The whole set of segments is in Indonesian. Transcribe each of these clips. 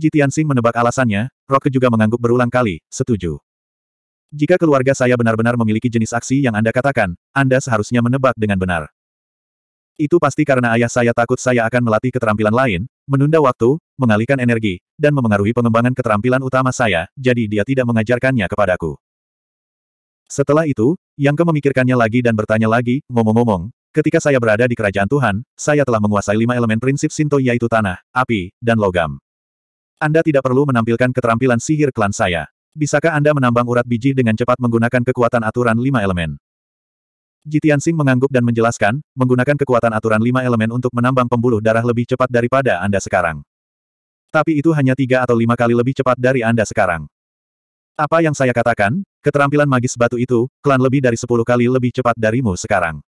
Ji Tianxing menebak alasannya, Roke juga mengangguk berulang kali, setuju. Jika keluarga saya benar-benar memiliki jenis aksi yang Anda katakan, Anda seharusnya menebak dengan benar. Itu pasti karena ayah saya takut saya akan melatih keterampilan lain, menunda waktu, mengalihkan energi, dan memengaruhi pengembangan keterampilan utama saya, jadi dia tidak mengajarkannya kepadaku. Setelah itu, Yang Ke memikirkannya lagi dan bertanya lagi, ngomong-ngomong, Ketika saya berada di kerajaan Tuhan, saya telah menguasai lima elemen prinsip Sinto yaitu tanah, api, dan logam. Anda tidak perlu menampilkan keterampilan sihir klan saya. Bisakah Anda menambang urat biji dengan cepat menggunakan kekuatan aturan lima elemen? Jitian Sing mengangguk dan menjelaskan, menggunakan kekuatan aturan lima elemen untuk menambang pembuluh darah lebih cepat daripada Anda sekarang. Tapi itu hanya tiga atau lima kali lebih cepat dari Anda sekarang. Apa yang saya katakan, keterampilan magis batu itu, klan lebih dari sepuluh kali lebih cepat darimu sekarang.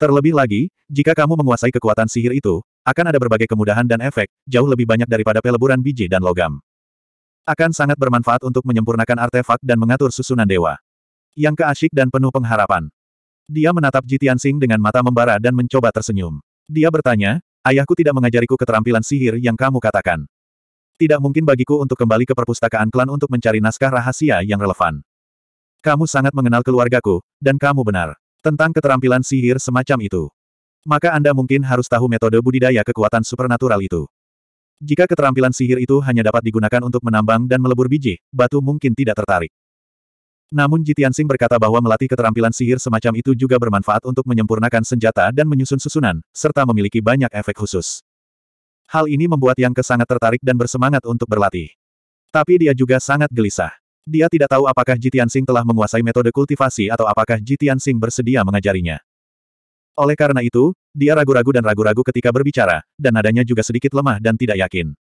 Terlebih lagi, jika kamu menguasai kekuatan sihir itu, akan ada berbagai kemudahan dan efek, jauh lebih banyak daripada peleburan biji dan logam. Akan sangat bermanfaat untuk menyempurnakan artefak dan mengatur susunan dewa. Yang keasik dan penuh pengharapan. Dia menatap Jitian Sing dengan mata membara dan mencoba tersenyum. Dia bertanya, ayahku tidak mengajariku keterampilan sihir yang kamu katakan. Tidak mungkin bagiku untuk kembali ke perpustakaan klan untuk mencari naskah rahasia yang relevan. Kamu sangat mengenal keluargaku, dan kamu benar tentang keterampilan sihir semacam itu. Maka Anda mungkin harus tahu metode budidaya kekuatan supernatural itu. Jika keterampilan sihir itu hanya dapat digunakan untuk menambang dan melebur biji, batu mungkin tidak tertarik. Namun Jitiansing berkata bahwa melatih keterampilan sihir semacam itu juga bermanfaat untuk menyempurnakan senjata dan menyusun susunan, serta memiliki banyak efek khusus. Hal ini membuat Yang Ke sangat tertarik dan bersemangat untuk berlatih. Tapi dia juga sangat gelisah. Dia tidak tahu apakah Jitian Sing telah menguasai metode kultivasi atau apakah Jitian Sing bersedia mengajarinya. Oleh karena itu, dia ragu-ragu dan ragu-ragu ketika berbicara, dan nadanya juga sedikit lemah dan tidak yakin.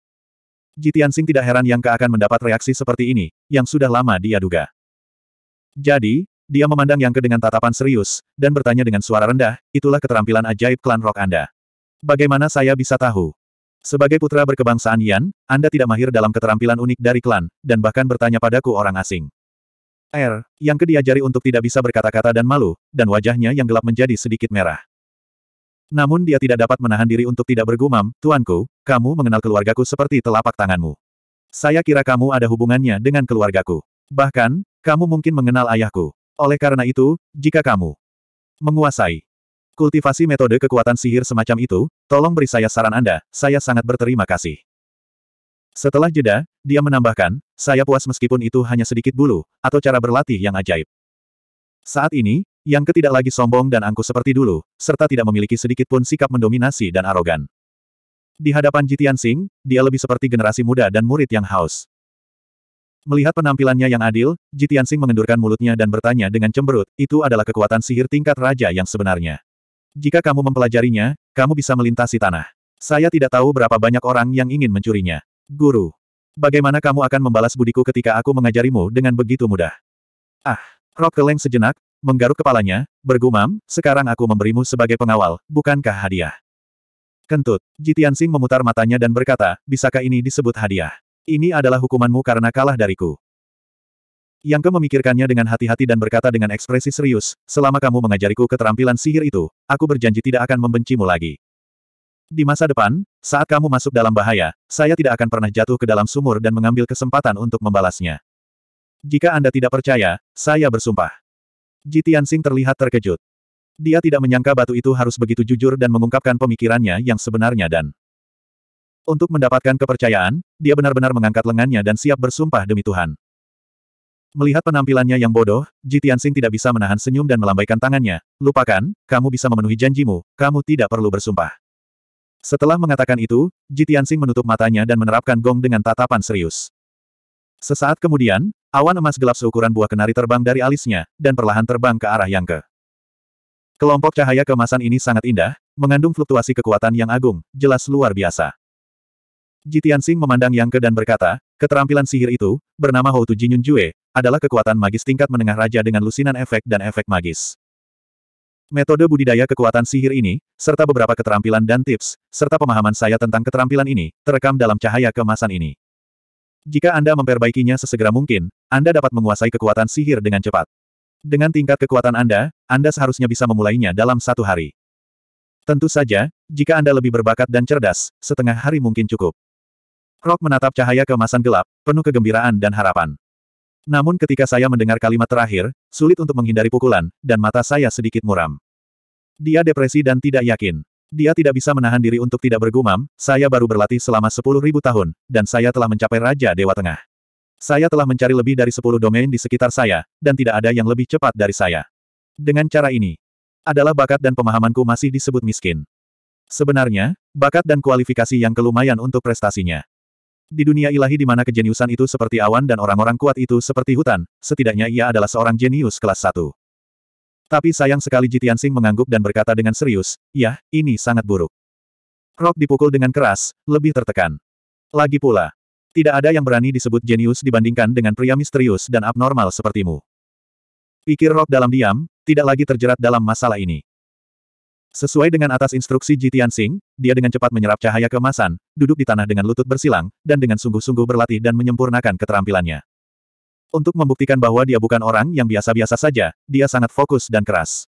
Jitian Sing tidak heran yang akan mendapat reaksi seperti ini, yang sudah lama dia duga. Jadi, dia memandang yang Yangke dengan tatapan serius, dan bertanya dengan suara rendah, itulah keterampilan ajaib klan rok Anda. Bagaimana saya bisa tahu? Sebagai putra berkebangsaan Yan, Anda tidak mahir dalam keterampilan unik dari klan, dan bahkan bertanya padaku orang asing. R, er, yang kediajari untuk tidak bisa berkata-kata dan malu, dan wajahnya yang gelap menjadi sedikit merah. Namun dia tidak dapat menahan diri untuk tidak bergumam, Tuanku, kamu mengenal keluargaku seperti telapak tanganmu. Saya kira kamu ada hubungannya dengan keluargaku. Bahkan, kamu mungkin mengenal ayahku. Oleh karena itu, jika kamu menguasai Kultivasi metode kekuatan sihir semacam itu, tolong beri saya saran Anda, saya sangat berterima kasih. Setelah jeda, dia menambahkan, saya puas meskipun itu hanya sedikit bulu, atau cara berlatih yang ajaib. Saat ini, yang ketidak lagi sombong dan angkuh seperti dulu, serta tidak memiliki sedikit pun sikap mendominasi dan arogan. Di hadapan Jitian Singh, dia lebih seperti generasi muda dan murid yang haus. Melihat penampilannya yang adil, Jitian Singh mengendurkan mulutnya dan bertanya dengan cemberut, itu adalah kekuatan sihir tingkat raja yang sebenarnya. Jika kamu mempelajarinya, kamu bisa melintasi tanah. Saya tidak tahu berapa banyak orang yang ingin mencurinya. Guru, bagaimana kamu akan membalas budiku ketika aku mengajarimu dengan begitu mudah? Ah, Rock keleng sejenak, menggaruk kepalanya, bergumam, sekarang aku memberimu sebagai pengawal, bukankah hadiah? Kentut, Jitian Sing memutar matanya dan berkata, bisakah ini disebut hadiah? Ini adalah hukumanmu karena kalah dariku. Yang ke memikirkannya dengan hati-hati dan berkata dengan ekspresi serius, selama kamu mengajariku keterampilan sihir itu, aku berjanji tidak akan membencimu lagi. Di masa depan, saat kamu masuk dalam bahaya, saya tidak akan pernah jatuh ke dalam sumur dan mengambil kesempatan untuk membalasnya. Jika Anda tidak percaya, saya bersumpah. Jitian Sing terlihat terkejut. Dia tidak menyangka batu itu harus begitu jujur dan mengungkapkan pemikirannya yang sebenarnya dan untuk mendapatkan kepercayaan, dia benar-benar mengangkat lengannya dan siap bersumpah demi Tuhan. Melihat penampilannya yang bodoh, Ji Tianxing tidak bisa menahan senyum dan melambaikan tangannya. Lupakan, kamu bisa memenuhi janjimu, kamu tidak perlu bersumpah. Setelah mengatakan itu, Ji Tianxing menutup matanya dan menerapkan gong dengan tatapan serius. Sesaat kemudian, awan emas gelap seukuran buah kenari terbang dari alisnya, dan perlahan terbang ke arah yang ke. Kelompok cahaya kemasan ini sangat indah, mengandung fluktuasi kekuatan yang agung, jelas luar biasa. Jitian Sing memandang Yang Ke dan berkata, keterampilan sihir itu, bernama Hou Tu Jinyun Jue, adalah kekuatan magis tingkat menengah raja dengan lusinan efek dan efek magis. Metode budidaya kekuatan sihir ini, serta beberapa keterampilan dan tips, serta pemahaman saya tentang keterampilan ini, terekam dalam cahaya kemasan ini. Jika Anda memperbaikinya sesegera mungkin, Anda dapat menguasai kekuatan sihir dengan cepat. Dengan tingkat kekuatan Anda, Anda seharusnya bisa memulainya dalam satu hari. Tentu saja, jika Anda lebih berbakat dan cerdas, setengah hari mungkin cukup. Krok menatap cahaya keemasan gelap, penuh kegembiraan dan harapan. Namun ketika saya mendengar kalimat terakhir, sulit untuk menghindari pukulan, dan mata saya sedikit muram. Dia depresi dan tidak yakin. Dia tidak bisa menahan diri untuk tidak bergumam, saya baru berlatih selama 10.000 tahun, dan saya telah mencapai Raja Dewa Tengah. Saya telah mencari lebih dari 10 domain di sekitar saya, dan tidak ada yang lebih cepat dari saya. Dengan cara ini, adalah bakat dan pemahamanku masih disebut miskin. Sebenarnya, bakat dan kualifikasi yang kelumayan untuk prestasinya. Di dunia ilahi di mana kejeniusan itu seperti awan dan orang-orang kuat itu seperti hutan, setidaknya ia adalah seorang jenius kelas satu. Tapi sayang sekali Jitian Sing mengangguk dan berkata dengan serius, Yah, ini sangat buruk. Rock dipukul dengan keras, lebih tertekan. Lagi pula, tidak ada yang berani disebut jenius dibandingkan dengan pria misterius dan abnormal sepertimu. Pikir Rock dalam diam, tidak lagi terjerat dalam masalah ini. Sesuai dengan atas instruksi Ji Tianxing, dia dengan cepat menyerap cahaya kemasan, duduk di tanah dengan lutut bersilang, dan dengan sungguh-sungguh berlatih dan menyempurnakan keterampilannya. Untuk membuktikan bahwa dia bukan orang yang biasa-biasa saja, dia sangat fokus dan keras.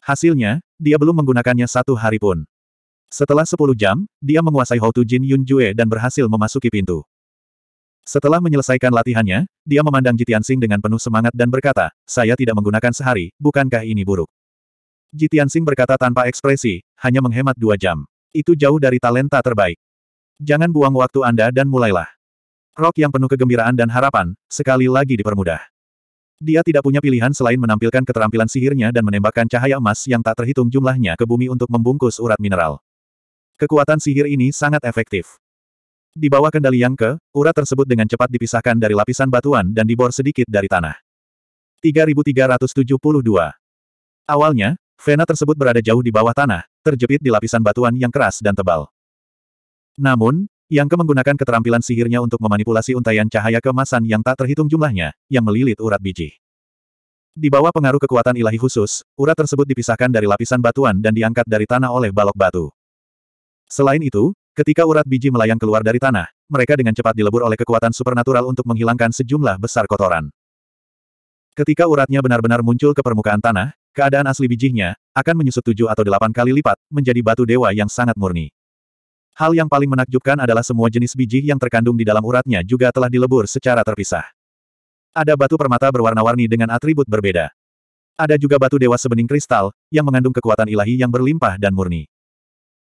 Hasilnya, dia belum menggunakannya satu hari pun. Setelah 10 jam, dia menguasai Houtu Jin Yun Jue dan berhasil memasuki pintu. Setelah menyelesaikan latihannya, dia memandang Jitiansing dengan penuh semangat dan berkata, saya tidak menggunakan sehari, bukankah ini buruk? Jitian Sing berkata tanpa ekspresi, hanya menghemat dua jam. Itu jauh dari talenta terbaik. Jangan buang waktu Anda dan mulailah. Rock yang penuh kegembiraan dan harapan, sekali lagi dipermudah. Dia tidak punya pilihan selain menampilkan keterampilan sihirnya dan menembakkan cahaya emas yang tak terhitung jumlahnya ke bumi untuk membungkus urat mineral. Kekuatan sihir ini sangat efektif. Di bawah kendali yang ke, urat tersebut dengan cepat dipisahkan dari lapisan batuan dan dibor sedikit dari tanah. 3372 Awalnya, Vena tersebut berada jauh di bawah tanah, terjepit di lapisan batuan yang keras dan tebal. Namun, Yang menggunakan keterampilan sihirnya untuk memanipulasi untaian cahaya kemasan yang tak terhitung jumlahnya, yang melilit urat biji. Di bawah pengaruh kekuatan ilahi khusus, urat tersebut dipisahkan dari lapisan batuan dan diangkat dari tanah oleh balok batu. Selain itu, ketika urat biji melayang keluar dari tanah, mereka dengan cepat dilebur oleh kekuatan supernatural untuk menghilangkan sejumlah besar kotoran. Ketika uratnya benar-benar muncul ke permukaan tanah, Keadaan asli bijihnya, akan menyusut tujuh atau delapan kali lipat, menjadi batu dewa yang sangat murni. Hal yang paling menakjubkan adalah semua jenis biji yang terkandung di dalam uratnya juga telah dilebur secara terpisah. Ada batu permata berwarna-warni dengan atribut berbeda. Ada juga batu dewa sebening kristal, yang mengandung kekuatan ilahi yang berlimpah dan murni.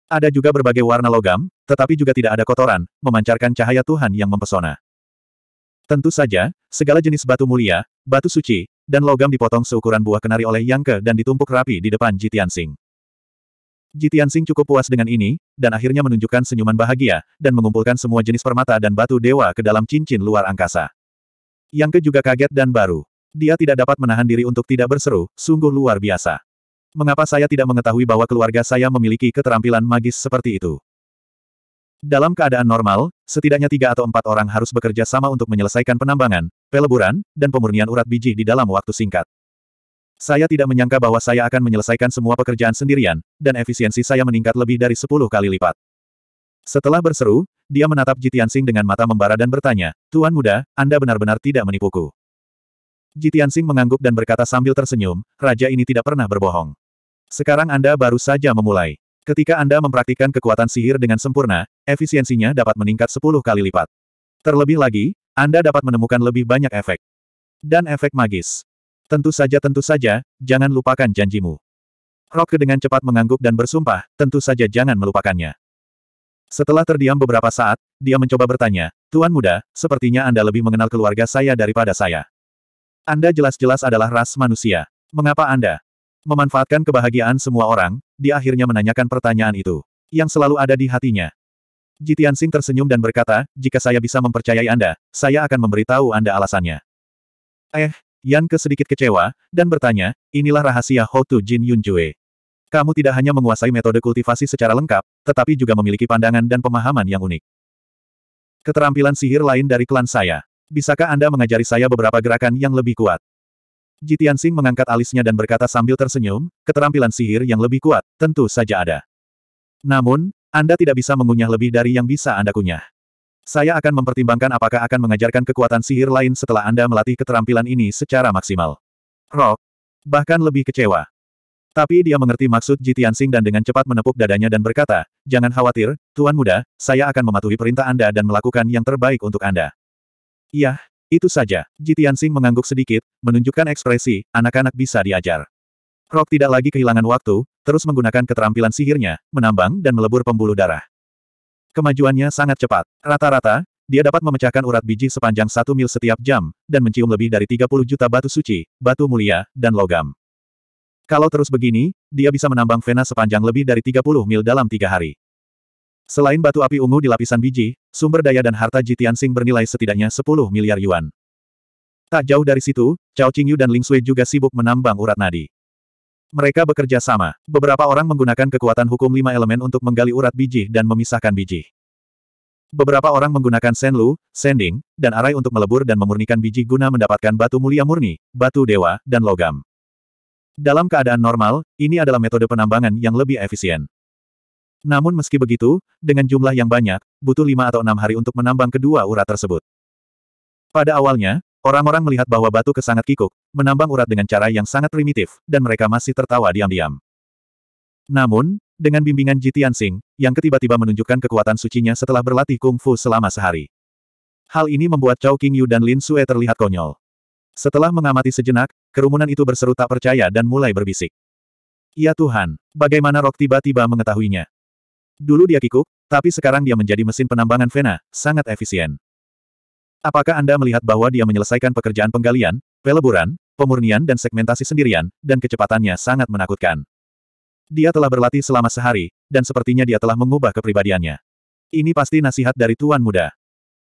Ada juga berbagai warna logam, tetapi juga tidak ada kotoran, memancarkan cahaya Tuhan yang mempesona. Tentu saja, segala jenis batu mulia, batu suci, dan logam dipotong seukuran buah kenari oleh Yang Ke dan ditumpuk rapi di depan Jitian Sing. Jitian Sing cukup puas dengan ini, dan akhirnya menunjukkan senyuman bahagia, dan mengumpulkan semua jenis permata dan batu dewa ke dalam cincin luar angkasa. Yang Ke juga kaget dan baru. Dia tidak dapat menahan diri untuk tidak berseru, sungguh luar biasa. Mengapa saya tidak mengetahui bahwa keluarga saya memiliki keterampilan magis seperti itu? Dalam keadaan normal, setidaknya tiga atau empat orang harus bekerja sama untuk menyelesaikan penambangan, peleburan, dan pemurnian urat biji di dalam waktu singkat. Saya tidak menyangka bahwa saya akan menyelesaikan semua pekerjaan sendirian, dan efisiensi saya meningkat lebih dari sepuluh kali lipat. Setelah berseru, dia menatap Jitiansing dengan mata membara dan bertanya, Tuan muda, Anda benar-benar tidak menipuku. Jitiansing mengangguk dan berkata sambil tersenyum, Raja ini tidak pernah berbohong. Sekarang Anda baru saja memulai. Ketika Anda mempraktikkan kekuatan sihir dengan sempurna, efisiensinya dapat meningkat 10 kali lipat. Terlebih lagi, Anda dapat menemukan lebih banyak efek. Dan efek magis. Tentu saja tentu saja, jangan lupakan janjimu. Roke dengan cepat mengangguk dan bersumpah, tentu saja jangan melupakannya. Setelah terdiam beberapa saat, dia mencoba bertanya, Tuan muda, sepertinya Anda lebih mengenal keluarga saya daripada saya. Anda jelas-jelas adalah ras manusia. Mengapa Anda memanfaatkan kebahagiaan semua orang, dia akhirnya menanyakan pertanyaan itu. Yang selalu ada di hatinya. Jitian Sing tersenyum dan berkata, jika saya bisa mempercayai Anda, saya akan memberitahu Anda alasannya. Eh, Yan Ke sedikit kecewa, dan bertanya, inilah rahasia Ho Tu Jin Yun Jue. Kamu tidak hanya menguasai metode kultivasi secara lengkap, tetapi juga memiliki pandangan dan pemahaman yang unik. Keterampilan sihir lain dari klan saya. Bisakah Anda mengajari saya beberapa gerakan yang lebih kuat? Jitian Sing mengangkat alisnya dan berkata sambil tersenyum, keterampilan sihir yang lebih kuat, tentu saja ada. Namun, Anda tidak bisa mengunyah lebih dari yang bisa Anda kunyah. Saya akan mempertimbangkan apakah akan mengajarkan kekuatan sihir lain setelah Anda melatih keterampilan ini secara maksimal. Rock. Bahkan lebih kecewa. Tapi dia mengerti maksud Jitian Sing dan dengan cepat menepuk dadanya dan berkata, Jangan khawatir, Tuan Muda, saya akan mematuhi perintah Anda dan melakukan yang terbaik untuk Anda. Yah, itu saja, Jitian Sing mengangguk sedikit, menunjukkan ekspresi, anak-anak bisa diajar. Rock tidak lagi kehilangan waktu, terus menggunakan keterampilan sihirnya, menambang dan melebur pembuluh darah. Kemajuannya sangat cepat. Rata-rata, dia dapat memecahkan urat biji sepanjang satu mil setiap jam, dan mencium lebih dari 30 juta batu suci, batu mulia, dan logam. Kalau terus begini, dia bisa menambang vena sepanjang lebih dari 30 mil dalam tiga hari. Selain batu api ungu di lapisan biji, sumber daya dan harta Ji Tianxing bernilai setidaknya 10 miliar yuan. Tak jauh dari situ, Cao Qingyu dan Ling Sui juga sibuk menambang urat nadi. Mereka bekerja sama. Beberapa orang menggunakan kekuatan hukum lima elemen untuk menggali urat biji dan memisahkan biji. Beberapa orang menggunakan senlu, sending, dan arai untuk melebur dan memurnikan biji guna mendapatkan batu mulia murni, batu dewa, dan logam. Dalam keadaan normal, ini adalah metode penambangan yang lebih efisien. Namun meski begitu, dengan jumlah yang banyak, butuh lima atau enam hari untuk menambang kedua urat tersebut. Pada awalnya, orang-orang melihat bahwa batu kesangat kikuk, menambang urat dengan cara yang sangat primitif, dan mereka masih tertawa diam-diam. Namun, dengan bimbingan Ji Tianxing, yang ketiba-tiba menunjukkan kekuatan sucinya setelah berlatih kungfu selama sehari. Hal ini membuat Chao Qingyu dan Lin Sue terlihat konyol. Setelah mengamati sejenak, kerumunan itu berseru tak percaya dan mulai berbisik. Ya Tuhan, bagaimana Rok tiba-tiba mengetahuinya? Dulu dia kikuk, tapi sekarang dia menjadi mesin penambangan Vena, sangat efisien. Apakah Anda melihat bahwa dia menyelesaikan pekerjaan penggalian, peleburan, pemurnian dan segmentasi sendirian, dan kecepatannya sangat menakutkan. Dia telah berlatih selama sehari, dan sepertinya dia telah mengubah kepribadiannya. Ini pasti nasihat dari Tuan Muda.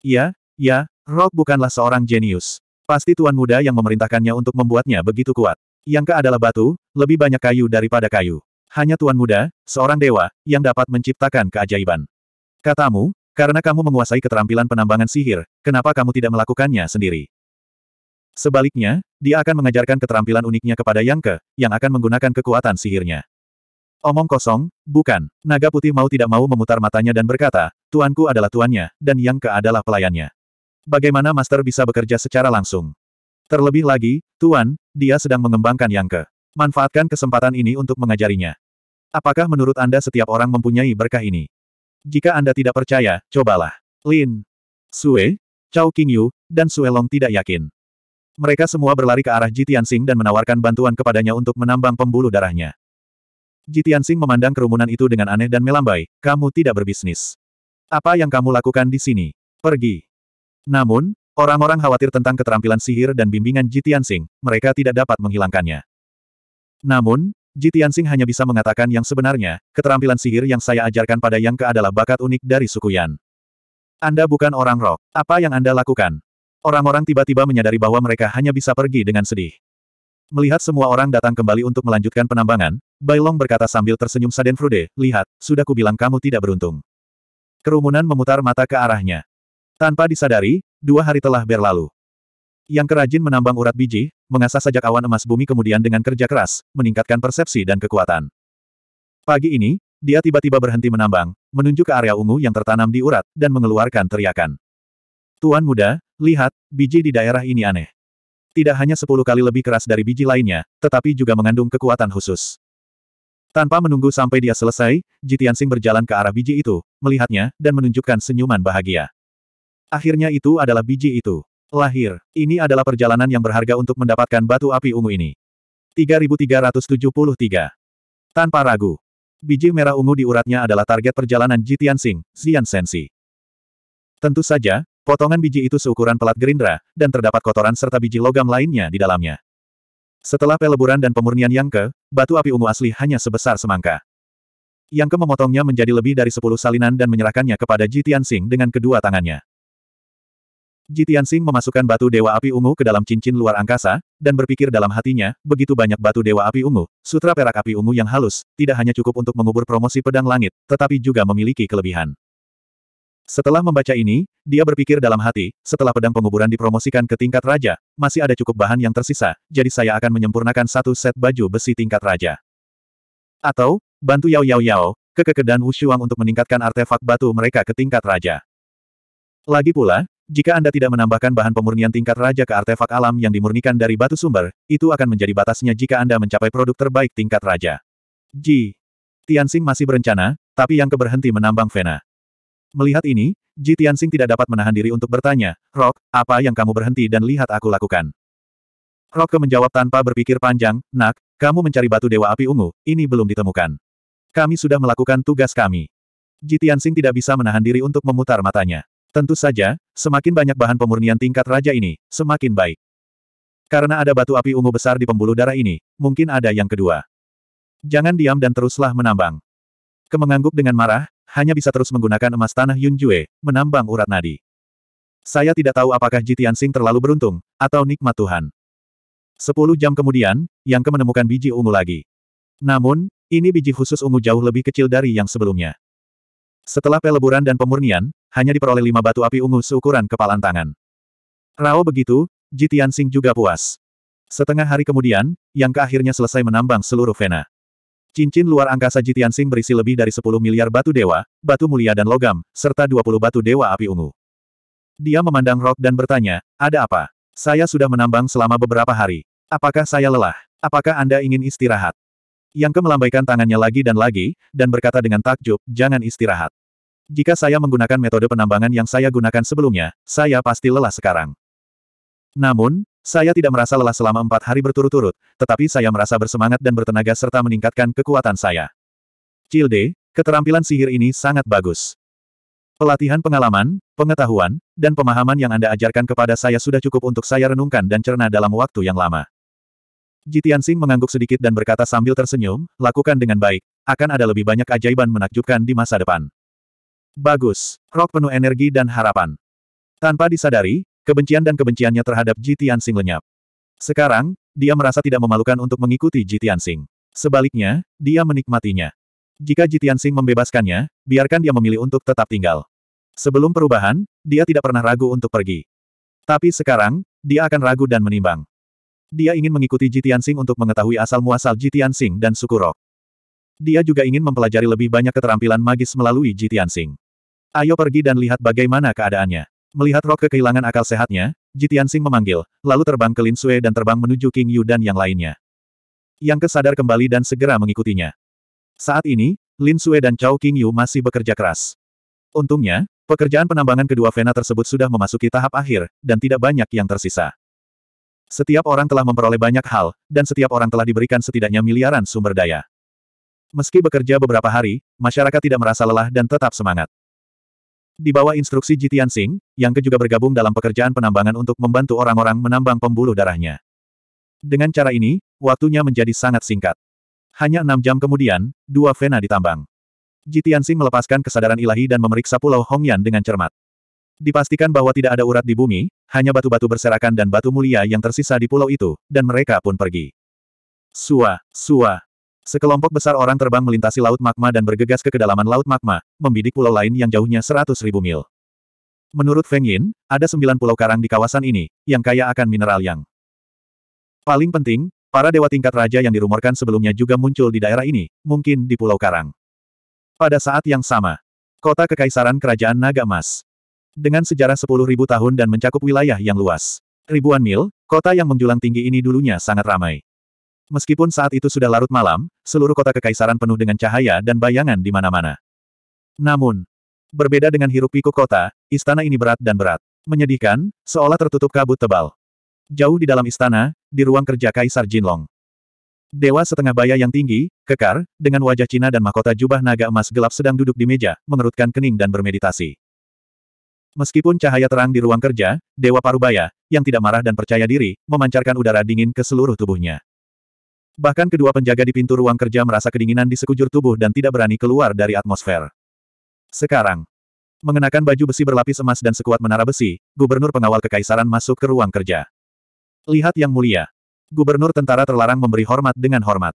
Ya, ya, Rock bukanlah seorang jenius. Pasti Tuan Muda yang memerintahkannya untuk membuatnya begitu kuat. Yang ke adalah batu, lebih banyak kayu daripada kayu. Hanya Tuan Muda, seorang dewa, yang dapat menciptakan keajaiban. Katamu, karena kamu menguasai keterampilan penambangan sihir, kenapa kamu tidak melakukannya sendiri? Sebaliknya, dia akan mengajarkan keterampilan uniknya kepada Yang Ke, yang akan menggunakan kekuatan sihirnya. Omong kosong, bukan. Naga putih mau tidak mau memutar matanya dan berkata, Tuanku adalah tuannya, dan Yang Ke adalah pelayannya. Bagaimana Master bisa bekerja secara langsung? Terlebih lagi, Tuan, dia sedang mengembangkan Yang Ke. Manfaatkan kesempatan ini untuk mengajarinya. Apakah menurut Anda setiap orang mempunyai berkah ini? Jika Anda tidak percaya, cobalah. Lin, Sue, Chao Qingyu, dan Sue Long tidak yakin. Mereka semua berlari ke arah Jitianxing Sing dan menawarkan bantuan kepadanya untuk menambang pembuluh darahnya. Jitianxing Sing memandang kerumunan itu dengan aneh dan melambai, kamu tidak berbisnis. Apa yang kamu lakukan di sini? Pergi. Namun, orang-orang khawatir tentang keterampilan sihir dan bimbingan Jitianxing. Sing, mereka tidak dapat menghilangkannya. Namun, Ji Tianxing hanya bisa mengatakan yang sebenarnya, keterampilan sihir yang saya ajarkan pada Yang Ke adalah bakat unik dari suku Yan. Anda bukan orang rock. Apa yang Anda lakukan? Orang-orang tiba-tiba menyadari bahwa mereka hanya bisa pergi dengan sedih. Melihat semua orang datang kembali untuk melanjutkan penambangan, Bailong berkata sambil tersenyum Frude, lihat, sudah kubilang kamu tidak beruntung. Kerumunan memutar mata ke arahnya. Tanpa disadari, dua hari telah berlalu. Yang kerajin menambang urat biji, mengasah sajak awan emas bumi kemudian dengan kerja keras, meningkatkan persepsi dan kekuatan. Pagi ini, dia tiba-tiba berhenti menambang, menunjuk ke area ungu yang tertanam di urat, dan mengeluarkan teriakan. Tuan muda, lihat, biji di daerah ini aneh. Tidak hanya sepuluh kali lebih keras dari biji lainnya, tetapi juga mengandung kekuatan khusus. Tanpa menunggu sampai dia selesai, Jitian Sing berjalan ke arah biji itu, melihatnya, dan menunjukkan senyuman bahagia. Akhirnya itu adalah biji itu. Lahir, ini adalah perjalanan yang berharga untuk mendapatkan batu api ungu ini. 3373. Tanpa ragu. Biji merah ungu di uratnya adalah target perjalanan Jitian Sing, Xian Sensi. Tentu saja, potongan biji itu seukuran pelat gerindra, dan terdapat kotoran serta biji logam lainnya di dalamnya. Setelah peleburan dan pemurnian Yang Ke, batu api ungu asli hanya sebesar semangka. Yangke memotongnya menjadi lebih dari sepuluh salinan dan menyerahkannya kepada Jitian Sing dengan kedua tangannya. Jitian Sing memasukkan batu Dewa Api Ungu ke dalam cincin luar angkasa, dan berpikir dalam hatinya, begitu banyak batu Dewa Api Ungu, sutra perak api ungu yang halus, tidak hanya cukup untuk mengubur promosi pedang langit, tetapi juga memiliki kelebihan. Setelah membaca ini, dia berpikir dalam hati, setelah pedang penguburan dipromosikan ke tingkat raja, masih ada cukup bahan yang tersisa, jadi saya akan menyempurnakan satu set baju besi tingkat raja. Atau, bantu Yao Yao Yao, Kekeke dan Wushuang untuk meningkatkan artefak batu mereka ke tingkat raja. Lagi pula, jika Anda tidak menambahkan bahan pemurnian tingkat raja ke artefak alam yang dimurnikan dari batu sumber, itu akan menjadi batasnya jika Anda mencapai produk terbaik tingkat raja. Ji. Tianxing masih berencana, tapi yang keberhenti menambang Vena. Melihat ini, Ji Tianxing tidak dapat menahan diri untuk bertanya, Rock, apa yang kamu berhenti dan lihat aku lakukan? Rock menjawab tanpa berpikir panjang, Nak, kamu mencari batu dewa api ungu, ini belum ditemukan. Kami sudah melakukan tugas kami. Ji Tianxing tidak bisa menahan diri untuk memutar matanya. Tentu saja, semakin banyak bahan pemurnian tingkat raja ini, semakin baik. Karena ada batu api ungu besar di pembuluh darah ini, mungkin ada yang kedua. Jangan diam dan teruslah menambang. Kemengangguk dengan marah, hanya bisa terus menggunakan emas tanah Yunjue, menambang urat nadi. Saya tidak tahu apakah Jitian Sing terlalu beruntung, atau nikmat Tuhan. Sepuluh jam kemudian, Yang Ke menemukan biji ungu lagi. Namun, ini biji khusus ungu jauh lebih kecil dari yang sebelumnya. Setelah peleburan dan pemurnian, hanya diperoleh lima batu api ungu seukuran kepalan tangan. Rao begitu, Ji Tianxing juga puas. Setengah hari kemudian, yang akhirnya selesai menambang seluruh vena. Cincin luar angkasa Ji Tianxing berisi lebih dari 10 miliar batu dewa, batu mulia dan logam, serta 20 batu dewa api ungu. Dia memandang Rock dan bertanya, ada apa? Saya sudah menambang selama beberapa hari. Apakah saya lelah? Apakah Anda ingin istirahat? Yang melambaikan tangannya lagi dan lagi, dan berkata dengan takjub, jangan istirahat. Jika saya menggunakan metode penambangan yang saya gunakan sebelumnya, saya pasti lelah sekarang. Namun, saya tidak merasa lelah selama empat hari berturut-turut, tetapi saya merasa bersemangat dan bertenaga serta meningkatkan kekuatan saya. Cilde, keterampilan sihir ini sangat bagus. Pelatihan pengalaman, pengetahuan, dan pemahaman yang Anda ajarkan kepada saya sudah cukup untuk saya renungkan dan cerna dalam waktu yang lama. Jitian Sing mengangguk sedikit dan berkata sambil tersenyum, lakukan dengan baik, akan ada lebih banyak ajaiban menakjubkan di masa depan. Bagus. Rock penuh energi dan harapan. Tanpa disadari, kebencian dan kebenciannya terhadap Ji Tianxing lenyap. Sekarang, dia merasa tidak memalukan untuk mengikuti Ji Tianxing. Sebaliknya, dia menikmatinya. Jika Ji Tianxing membebaskannya, biarkan dia memilih untuk tetap tinggal. Sebelum perubahan, dia tidak pernah ragu untuk pergi. Tapi sekarang, dia akan ragu dan menimbang. Dia ingin mengikuti Ji Tianxing untuk mengetahui asal-muasal Ji Tianxing dan suku Rock. Dia juga ingin mempelajari lebih banyak keterampilan magis melalui Ji Tianxing. Ayo pergi dan lihat bagaimana keadaannya. Melihat rok kehilangan akal sehatnya, Jitian Sing memanggil, lalu terbang ke Lin Sui dan terbang menuju King Yu dan yang lainnya. Yang kesadar kembali dan segera mengikutinya. Saat ini, Lin Sui dan Chao King Yu masih bekerja keras. Untungnya, pekerjaan penambangan kedua vena tersebut sudah memasuki tahap akhir, dan tidak banyak yang tersisa. Setiap orang telah memperoleh banyak hal, dan setiap orang telah diberikan setidaknya miliaran sumber daya. Meski bekerja beberapa hari, masyarakat tidak merasa lelah dan tetap semangat. Di bawah instruksi Jitian Singh, yang ke juga bergabung dalam pekerjaan penambangan untuk membantu orang-orang menambang pembuluh darahnya. Dengan cara ini, waktunya menjadi sangat singkat. Hanya enam jam kemudian, dua vena ditambang. Jitian Singh melepaskan kesadaran ilahi dan memeriksa pulau Hongyan dengan cermat. Dipastikan bahwa tidak ada urat di bumi, hanya batu-batu berserakan dan batu mulia yang tersisa di pulau itu, dan mereka pun pergi. Sua, sua, Sekelompok besar orang terbang melintasi Laut Magma dan bergegas ke kedalaman Laut Magma, membidik pulau lain yang jauhnya 100.000 mil. Menurut Feng Yin, ada sembilan pulau karang di kawasan ini, yang kaya akan mineral yang paling penting, para dewa tingkat raja yang dirumorkan sebelumnya juga muncul di daerah ini, mungkin di Pulau Karang. Pada saat yang sama, kota kekaisaran Kerajaan Naga Emas. Dengan sejarah 10.000 tahun dan mencakup wilayah yang luas. Ribuan mil, kota yang menjulang tinggi ini dulunya sangat ramai. Meskipun saat itu sudah larut malam, seluruh kota kekaisaran penuh dengan cahaya dan bayangan di mana-mana. Namun, berbeda dengan hiruk pikuk kota, istana ini berat dan berat. Menyedihkan, seolah tertutup kabut tebal. Jauh di dalam istana, di ruang kerja Kaisar Jinlong. Dewa setengah baya yang tinggi, kekar, dengan wajah Cina dan mahkota jubah naga emas gelap sedang duduk di meja, mengerutkan kening dan bermeditasi. Meskipun cahaya terang di ruang kerja, Dewa Parubaya, yang tidak marah dan percaya diri, memancarkan udara dingin ke seluruh tubuhnya. Bahkan kedua penjaga di pintu ruang kerja merasa kedinginan di sekujur tubuh dan tidak berani keluar dari atmosfer. Sekarang, mengenakan baju besi berlapis emas dan sekuat menara besi, gubernur pengawal kekaisaran masuk ke ruang kerja. Lihat yang mulia. Gubernur tentara terlarang memberi hormat dengan hormat.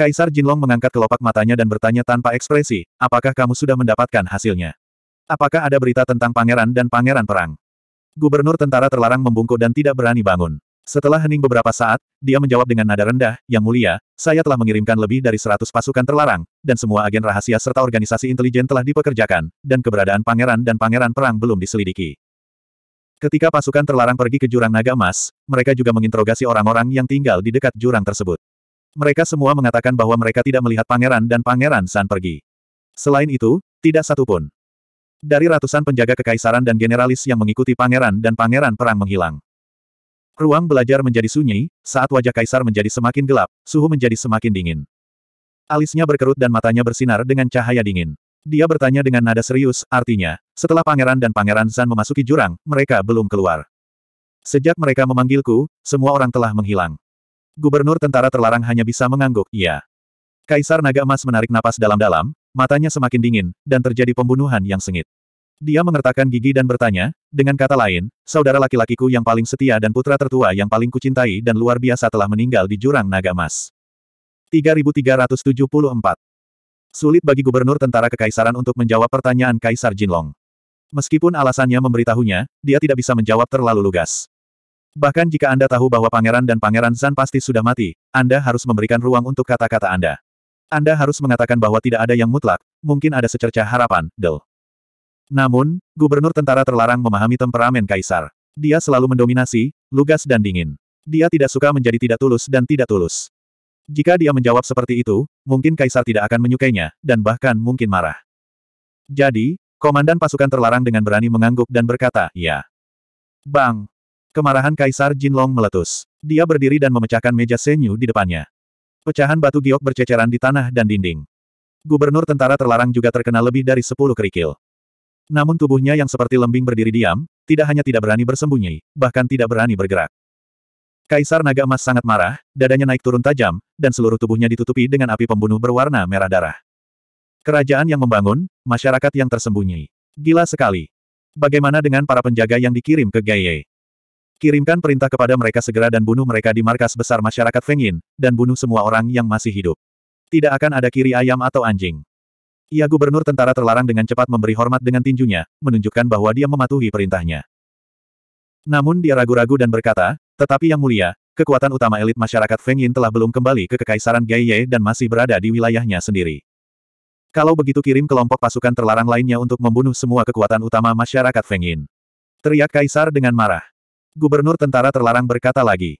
Kaisar Jinlong mengangkat kelopak matanya dan bertanya tanpa ekspresi, apakah kamu sudah mendapatkan hasilnya? Apakah ada berita tentang pangeran dan pangeran perang? Gubernur tentara terlarang membungkuk dan tidak berani bangun. Setelah hening beberapa saat, dia menjawab dengan nada rendah, Yang mulia, saya telah mengirimkan lebih dari seratus pasukan terlarang, dan semua agen rahasia serta organisasi intelijen telah dipekerjakan, dan keberadaan pangeran dan pangeran perang belum diselidiki. Ketika pasukan terlarang pergi ke jurang naga emas, mereka juga menginterogasi orang-orang yang tinggal di dekat jurang tersebut. Mereka semua mengatakan bahwa mereka tidak melihat pangeran dan pangeran San pergi. Selain itu, tidak satu pun. Dari ratusan penjaga kekaisaran dan generalis yang mengikuti pangeran dan pangeran perang menghilang. Ruang belajar menjadi sunyi, saat wajah kaisar menjadi semakin gelap, suhu menjadi semakin dingin. Alisnya berkerut dan matanya bersinar dengan cahaya dingin. Dia bertanya dengan nada serius, artinya, setelah pangeran dan pangeran Zan memasuki jurang, mereka belum keluar. Sejak mereka memanggilku, semua orang telah menghilang. Gubernur tentara terlarang hanya bisa mengangguk, iya. Kaisar Naga Emas menarik napas dalam-dalam, matanya semakin dingin, dan terjadi pembunuhan yang sengit. Dia mengertakkan gigi dan bertanya, dengan kata lain, saudara laki-lakiku yang paling setia dan putra tertua yang paling kucintai dan luar biasa telah meninggal di jurang naga emas. 3374 Sulit bagi gubernur tentara kekaisaran untuk menjawab pertanyaan Kaisar Jinlong. Meskipun alasannya memberitahunya, dia tidak bisa menjawab terlalu lugas. Bahkan jika Anda tahu bahwa pangeran dan pangeran Zan pasti sudah mati, Anda harus memberikan ruang untuk kata-kata Anda. Anda harus mengatakan bahwa tidak ada yang mutlak, mungkin ada secerca harapan, Del. Namun, gubernur tentara terlarang memahami temperamen kaisar. Dia selalu mendominasi, lugas dan dingin. Dia tidak suka menjadi tidak tulus dan tidak tulus. Jika dia menjawab seperti itu, mungkin kaisar tidak akan menyukainya, dan bahkan mungkin marah. Jadi, komandan pasukan terlarang dengan berani mengangguk dan berkata, ya. Bang! Kemarahan kaisar Jinlong meletus. Dia berdiri dan memecahkan meja senyu di depannya. Pecahan batu giok berceceran di tanah dan dinding. Gubernur tentara terlarang juga terkena lebih dari sepuluh kerikil. Namun tubuhnya yang seperti lembing berdiri diam, tidak hanya tidak berani bersembunyi, bahkan tidak berani bergerak. Kaisar Naga Emas sangat marah, dadanya naik turun tajam, dan seluruh tubuhnya ditutupi dengan api pembunuh berwarna merah darah. Kerajaan yang membangun, masyarakat yang tersembunyi. Gila sekali. Bagaimana dengan para penjaga yang dikirim ke Gaye? Kirimkan perintah kepada mereka segera dan bunuh mereka di markas besar masyarakat Fengin, dan bunuh semua orang yang masih hidup. Tidak akan ada kiri ayam atau anjing. Ia gubernur tentara terlarang dengan cepat memberi hormat dengan tinjunya, menunjukkan bahwa dia mematuhi perintahnya. Namun dia ragu-ragu dan berkata, tetapi yang mulia, kekuatan utama elit masyarakat Feng Yin telah belum kembali ke kekaisaran Gai Ye dan masih berada di wilayahnya sendiri. Kalau begitu kirim kelompok pasukan terlarang lainnya untuk membunuh semua kekuatan utama masyarakat Feng Yin. Teriak Kaisar dengan marah. Gubernur tentara terlarang berkata lagi.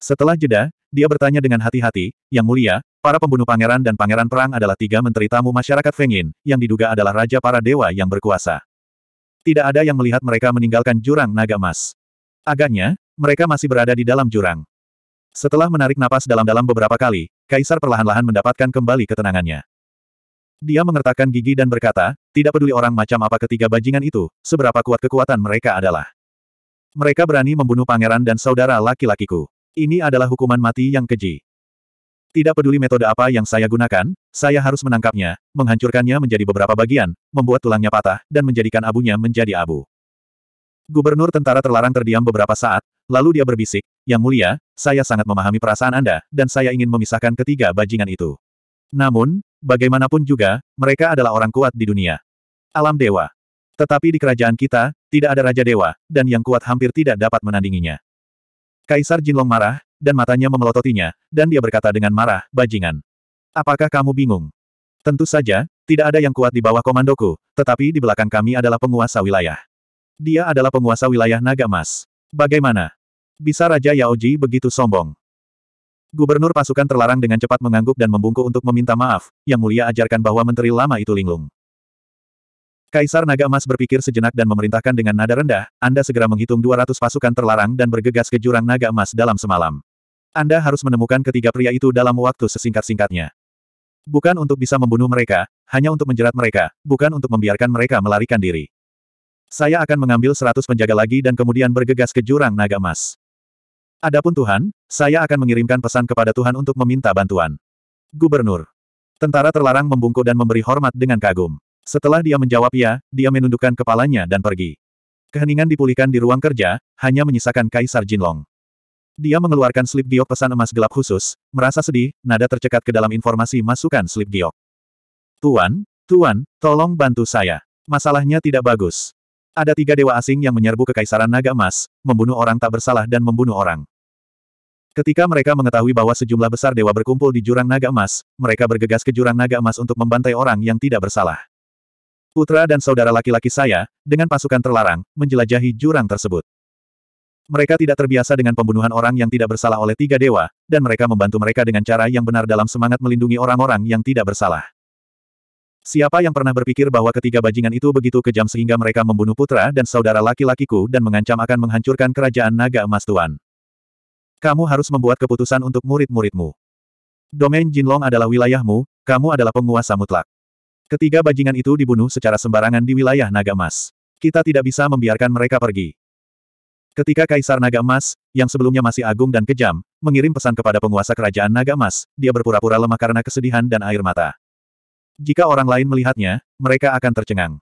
Setelah jeda, dia bertanya dengan hati-hati, Yang Mulia, para pembunuh pangeran dan pangeran perang adalah tiga menteri tamu masyarakat Fengin yang diduga adalah raja para dewa yang berkuasa. Tidak ada yang melihat mereka meninggalkan jurang naga emas. Agaknya, mereka masih berada di dalam jurang. Setelah menarik napas dalam-dalam beberapa kali, Kaisar perlahan-lahan mendapatkan kembali ketenangannya. Dia mengertakkan gigi dan berkata, tidak peduli orang macam apa ketiga bajingan itu, seberapa kuat kekuatan mereka adalah. Mereka berani membunuh pangeran dan saudara laki-lakiku. Ini adalah hukuman mati yang keji. Tidak peduli metode apa yang saya gunakan, saya harus menangkapnya, menghancurkannya menjadi beberapa bagian, membuat tulangnya patah, dan menjadikan abunya menjadi abu. Gubernur tentara terlarang terdiam beberapa saat, lalu dia berbisik, Yang mulia, saya sangat memahami perasaan Anda, dan saya ingin memisahkan ketiga bajingan itu. Namun, bagaimanapun juga, mereka adalah orang kuat di dunia. Alam dewa. Tetapi di kerajaan kita, tidak ada raja dewa, dan yang kuat hampir tidak dapat menandinginya. Kaisar Jinlong marah, dan matanya memelototinya, dan dia berkata dengan marah, bajingan. Apakah kamu bingung? Tentu saja, tidak ada yang kuat di bawah komandoku, tetapi di belakang kami adalah penguasa wilayah. Dia adalah penguasa wilayah naga emas. Bagaimana? Bisa Raja Yaoji begitu sombong? Gubernur pasukan terlarang dengan cepat mengangguk dan membungkuk untuk meminta maaf, yang mulia ajarkan bahwa menteri lama itu linglung. Kaisar Naga Emas berpikir sejenak dan memerintahkan dengan nada rendah, Anda segera menghitung 200 pasukan terlarang dan bergegas ke jurang Naga Emas dalam semalam. Anda harus menemukan ketiga pria itu dalam waktu sesingkat-singkatnya. Bukan untuk bisa membunuh mereka, hanya untuk menjerat mereka, bukan untuk membiarkan mereka melarikan diri. Saya akan mengambil 100 penjaga lagi dan kemudian bergegas ke jurang Naga Emas. Adapun Tuhan, saya akan mengirimkan pesan kepada Tuhan untuk meminta bantuan. Gubernur. Tentara terlarang membungkuk dan memberi hormat dengan kagum. Setelah dia menjawab ya, dia menundukkan kepalanya dan pergi. Keheningan dipulihkan di ruang kerja, hanya menyisakan Kaisar Jinlong. Dia mengeluarkan slip giok pesan emas gelap khusus, merasa sedih, nada tercekat ke dalam informasi masukan slip giok. Tuan, Tuan, tolong bantu saya. Masalahnya tidak bagus. Ada tiga dewa asing yang menyerbu kekaisaran naga emas, membunuh orang tak bersalah dan membunuh orang. Ketika mereka mengetahui bahwa sejumlah besar dewa berkumpul di jurang naga emas, mereka bergegas ke jurang naga emas untuk membantai orang yang tidak bersalah. Putra dan saudara laki-laki saya, dengan pasukan terlarang, menjelajahi jurang tersebut. Mereka tidak terbiasa dengan pembunuhan orang yang tidak bersalah oleh tiga dewa, dan mereka membantu mereka dengan cara yang benar dalam semangat melindungi orang-orang yang tidak bersalah. Siapa yang pernah berpikir bahwa ketiga bajingan itu begitu kejam sehingga mereka membunuh putra dan saudara laki-lakiku dan mengancam akan menghancurkan kerajaan naga emas tuan? Kamu harus membuat keputusan untuk murid-muridmu. Domain Jinlong adalah wilayahmu, kamu adalah penguasa mutlak. Ketiga bajingan itu dibunuh secara sembarangan di wilayah Naga Emas. Kita tidak bisa membiarkan mereka pergi. Ketika Kaisar Naga Emas, yang sebelumnya masih agung dan kejam, mengirim pesan kepada penguasa kerajaan Naga Emas, dia berpura-pura lemah karena kesedihan dan air mata. Jika orang lain melihatnya, mereka akan tercengang.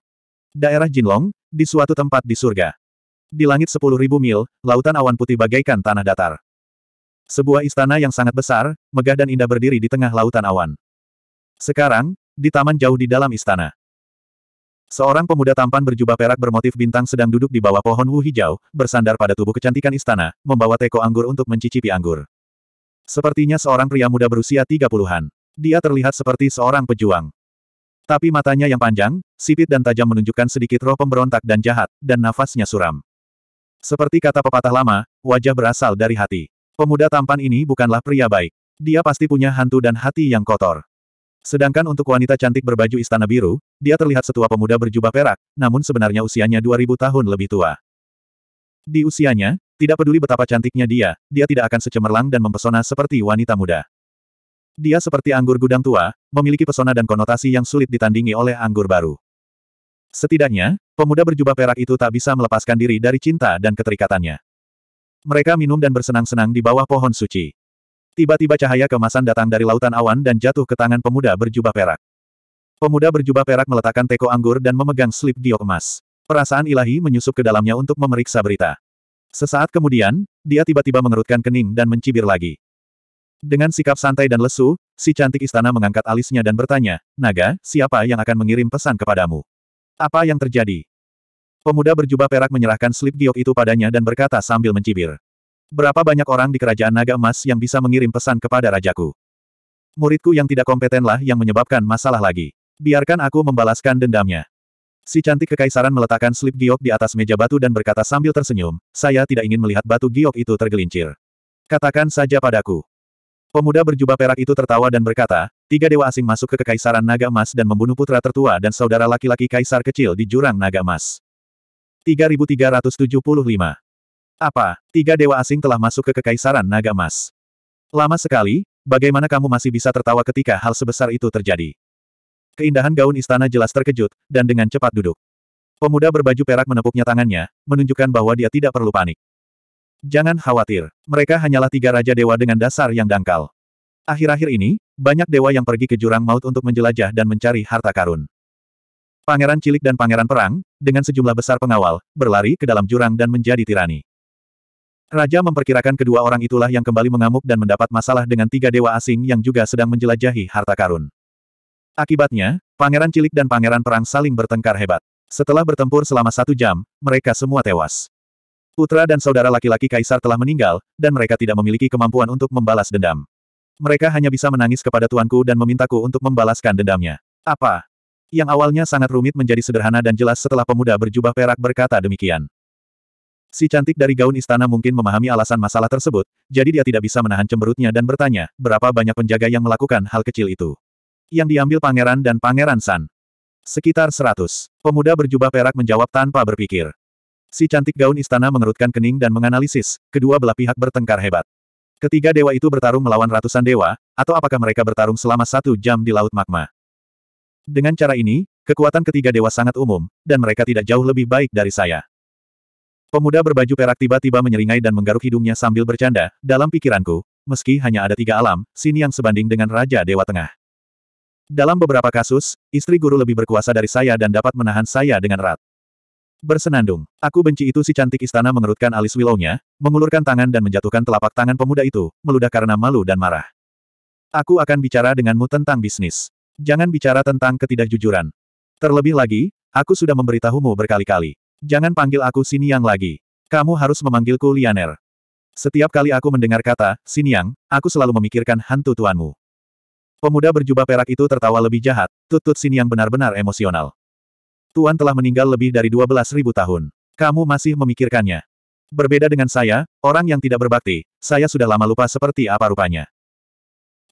Daerah Jinlong, di suatu tempat di surga. Di langit sepuluh ribu mil, lautan awan putih bagaikan tanah datar. Sebuah istana yang sangat besar, megah dan indah berdiri di tengah lautan awan. Sekarang, di taman jauh di dalam istana. Seorang pemuda tampan berjubah perak bermotif bintang sedang duduk di bawah pohon wu hijau, bersandar pada tubuh kecantikan istana, membawa teko anggur untuk mencicipi anggur. Sepertinya seorang pria muda berusia tiga puluhan. Dia terlihat seperti seorang pejuang. Tapi matanya yang panjang, sipit dan tajam menunjukkan sedikit roh pemberontak dan jahat, dan nafasnya suram. Seperti kata pepatah lama, wajah berasal dari hati. Pemuda tampan ini bukanlah pria baik. Dia pasti punya hantu dan hati yang kotor. Sedangkan untuk wanita cantik berbaju istana biru, dia terlihat setua pemuda berjubah perak, namun sebenarnya usianya 2000 tahun lebih tua. Di usianya, tidak peduli betapa cantiknya dia, dia tidak akan secemerlang dan mempesona seperti wanita muda. Dia seperti anggur gudang tua, memiliki pesona dan konotasi yang sulit ditandingi oleh anggur baru. Setidaknya, pemuda berjubah perak itu tak bisa melepaskan diri dari cinta dan keterikatannya. Mereka minum dan bersenang-senang di bawah pohon suci. Tiba-tiba cahaya kemasan datang dari lautan awan dan jatuh ke tangan pemuda berjubah perak. Pemuda berjubah perak meletakkan teko anggur dan memegang slip giok emas. Perasaan ilahi menyusup ke dalamnya untuk memeriksa berita. Sesaat kemudian, dia tiba-tiba mengerutkan kening dan mencibir lagi. Dengan sikap santai dan lesu, si cantik istana mengangkat alisnya dan bertanya, Naga, siapa yang akan mengirim pesan kepadamu? Apa yang terjadi? Pemuda berjubah perak menyerahkan slip giok itu padanya dan berkata sambil mencibir. Berapa banyak orang di kerajaan naga emas yang bisa mengirim pesan kepada rajaku? Muridku yang tidak kompetenlah yang menyebabkan masalah lagi. Biarkan aku membalaskan dendamnya. Si cantik kekaisaran meletakkan slip giok di atas meja batu dan berkata sambil tersenyum, saya tidak ingin melihat batu giok itu tergelincir. Katakan saja padaku. Pemuda berjubah perak itu tertawa dan berkata, tiga dewa asing masuk ke kekaisaran naga emas dan membunuh putra tertua dan saudara laki-laki kaisar kecil di jurang naga emas. 3375 apa, tiga dewa asing telah masuk ke Kekaisaran Naga Emas. Lama sekali, bagaimana kamu masih bisa tertawa ketika hal sebesar itu terjadi? Keindahan gaun istana jelas terkejut, dan dengan cepat duduk. Pemuda berbaju perak menepuknya tangannya, menunjukkan bahwa dia tidak perlu panik. Jangan khawatir, mereka hanyalah tiga raja dewa dengan dasar yang dangkal. Akhir-akhir ini, banyak dewa yang pergi ke jurang maut untuk menjelajah dan mencari harta karun. Pangeran cilik dan pangeran perang, dengan sejumlah besar pengawal, berlari ke dalam jurang dan menjadi tirani. Raja memperkirakan kedua orang itulah yang kembali mengamuk dan mendapat masalah dengan tiga dewa asing yang juga sedang menjelajahi harta karun. Akibatnya, Pangeran Cilik dan Pangeran Perang saling bertengkar hebat. Setelah bertempur selama satu jam, mereka semua tewas. Putra dan saudara laki-laki Kaisar telah meninggal, dan mereka tidak memiliki kemampuan untuk membalas dendam. Mereka hanya bisa menangis kepada tuanku dan memintaku untuk membalaskan dendamnya. Apa? Yang awalnya sangat rumit menjadi sederhana dan jelas setelah pemuda berjubah perak berkata demikian. Si cantik dari gaun istana mungkin memahami alasan masalah tersebut, jadi dia tidak bisa menahan cemberutnya dan bertanya, berapa banyak penjaga yang melakukan hal kecil itu. Yang diambil pangeran dan pangeran San. Sekitar seratus. Pemuda berjubah perak menjawab tanpa berpikir. Si cantik gaun istana mengerutkan kening dan menganalisis, kedua belah pihak bertengkar hebat. Ketiga dewa itu bertarung melawan ratusan dewa, atau apakah mereka bertarung selama satu jam di Laut Magma. Dengan cara ini, kekuatan ketiga dewa sangat umum, dan mereka tidak jauh lebih baik dari saya. Pemuda berbaju perak tiba-tiba menyeringai dan menggaruk hidungnya sambil bercanda, dalam pikiranku, meski hanya ada tiga alam, sini yang sebanding dengan Raja Dewa Tengah. Dalam beberapa kasus, istri guru lebih berkuasa dari saya dan dapat menahan saya dengan erat. Bersenandung, aku benci itu si cantik istana mengerutkan alis willownya, mengulurkan tangan dan menjatuhkan telapak tangan pemuda itu, meludah karena malu dan marah. Aku akan bicara denganmu tentang bisnis. Jangan bicara tentang ketidakjujuran. Terlebih lagi, aku sudah memberitahumu berkali-kali. Jangan panggil aku Siniang lagi. Kamu harus memanggilku Lianer. Setiap kali aku mendengar kata, Siniang, aku selalu memikirkan hantu tuanmu. Pemuda berjubah perak itu tertawa lebih jahat, tutut Siniang benar-benar emosional. Tuan telah meninggal lebih dari 12.000 tahun. Kamu masih memikirkannya. Berbeda dengan saya, orang yang tidak berbakti, saya sudah lama lupa seperti apa rupanya.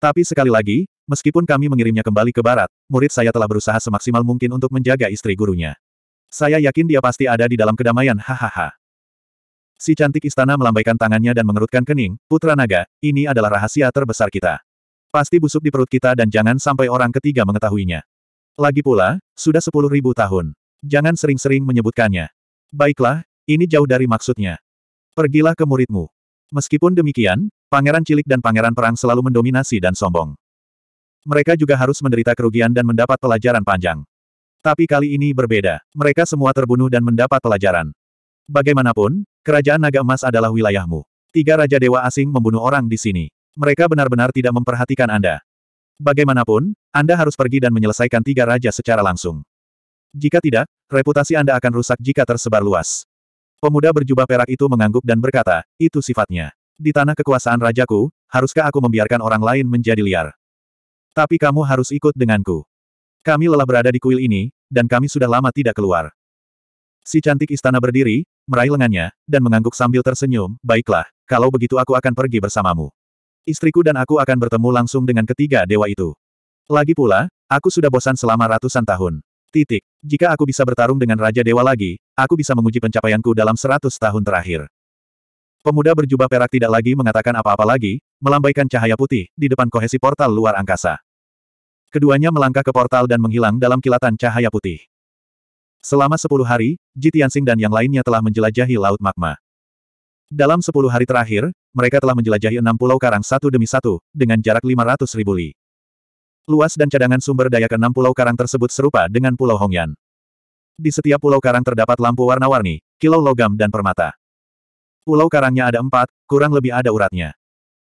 Tapi sekali lagi, meskipun kami mengirimnya kembali ke barat, murid saya telah berusaha semaksimal mungkin untuk menjaga istri gurunya. Saya yakin dia pasti ada di dalam kedamaian, hahaha. Si cantik istana melambaikan tangannya dan mengerutkan kening, Putra Naga, ini adalah rahasia terbesar kita. Pasti busuk di perut kita dan jangan sampai orang ketiga mengetahuinya. Lagi pula, sudah sepuluh ribu tahun. Jangan sering-sering menyebutkannya. Baiklah, ini jauh dari maksudnya. Pergilah ke muridmu. Meskipun demikian, pangeran cilik dan pangeran perang selalu mendominasi dan sombong. Mereka juga harus menderita kerugian dan mendapat pelajaran panjang. Tapi kali ini berbeda, mereka semua terbunuh dan mendapat pelajaran. Bagaimanapun, kerajaan naga emas adalah wilayahmu. Tiga raja dewa asing membunuh orang di sini. Mereka benar-benar tidak memperhatikan Anda. Bagaimanapun, Anda harus pergi dan menyelesaikan tiga raja secara langsung. Jika tidak, reputasi Anda akan rusak jika tersebar luas. Pemuda berjubah perak itu mengangguk dan berkata, itu sifatnya. Di tanah kekuasaan rajaku, haruskah aku membiarkan orang lain menjadi liar? Tapi kamu harus ikut denganku. Kami lelah berada di kuil ini, dan kami sudah lama tidak keluar. Si cantik istana berdiri, meraih lengannya, dan mengangguk sambil tersenyum, baiklah, kalau begitu aku akan pergi bersamamu. Istriku dan aku akan bertemu langsung dengan ketiga dewa itu. Lagi pula, aku sudah bosan selama ratusan tahun. Titik. Jika aku bisa bertarung dengan Raja Dewa lagi, aku bisa menguji pencapaianku dalam seratus tahun terakhir. Pemuda berjubah perak tidak lagi mengatakan apa-apa lagi, melambaikan cahaya putih, di depan kohesi portal luar angkasa. Keduanya melangkah ke portal dan menghilang dalam kilatan cahaya putih. Selama sepuluh hari, Ji dan yang lainnya telah menjelajahi Laut Magma. Dalam sepuluh hari terakhir, mereka telah menjelajahi enam pulau karang satu demi satu, dengan jarak lima ratus ribu li. Luas dan cadangan sumber daya ke enam pulau karang tersebut serupa dengan Pulau Hongyan. Di setiap pulau karang terdapat lampu warna-warni, kilau logam dan permata. Pulau karangnya ada empat, kurang lebih ada uratnya.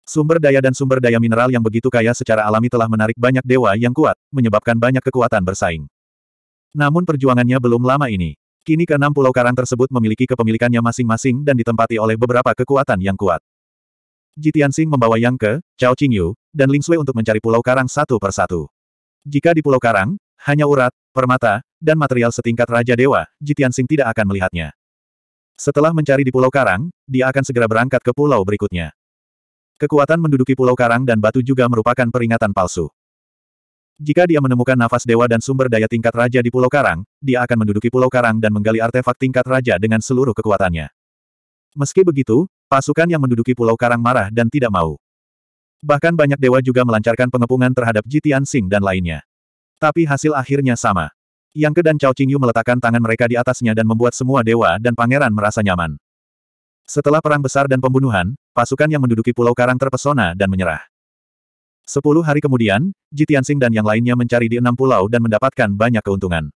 Sumber daya dan sumber daya mineral yang begitu kaya secara alami telah menarik banyak dewa yang kuat, menyebabkan banyak kekuatan bersaing. Namun perjuangannya belum lama ini. Kini keenam pulau karang tersebut memiliki kepemilikannya masing-masing dan ditempati oleh beberapa kekuatan yang kuat. Jitiansing membawa Yang Ke, Cao Qingyu, dan Ling Sui untuk mencari pulau karang satu per satu. Jika di pulau karang, hanya urat, permata, dan material setingkat Raja Dewa, Jitiansing tidak akan melihatnya. Setelah mencari di pulau karang, dia akan segera berangkat ke pulau berikutnya. Kekuatan menduduki Pulau Karang dan Batu juga merupakan peringatan palsu. Jika dia menemukan nafas dewa dan sumber daya tingkat raja di Pulau Karang, dia akan menduduki Pulau Karang dan menggali artefak tingkat raja dengan seluruh kekuatannya. Meski begitu, pasukan yang menduduki Pulau Karang marah dan tidak mau. Bahkan banyak dewa juga melancarkan pengepungan terhadap Jitian Sing dan lainnya. Tapi hasil akhirnya sama. Yang Ke dan Cao Qingyu meletakkan tangan mereka di atasnya dan membuat semua dewa dan pangeran merasa nyaman. Setelah perang besar dan pembunuhan, pasukan yang menduduki Pulau Karang terpesona dan menyerah. Sepuluh hari kemudian, Jitiansing dan yang lainnya mencari di enam pulau dan mendapatkan banyak keuntungan.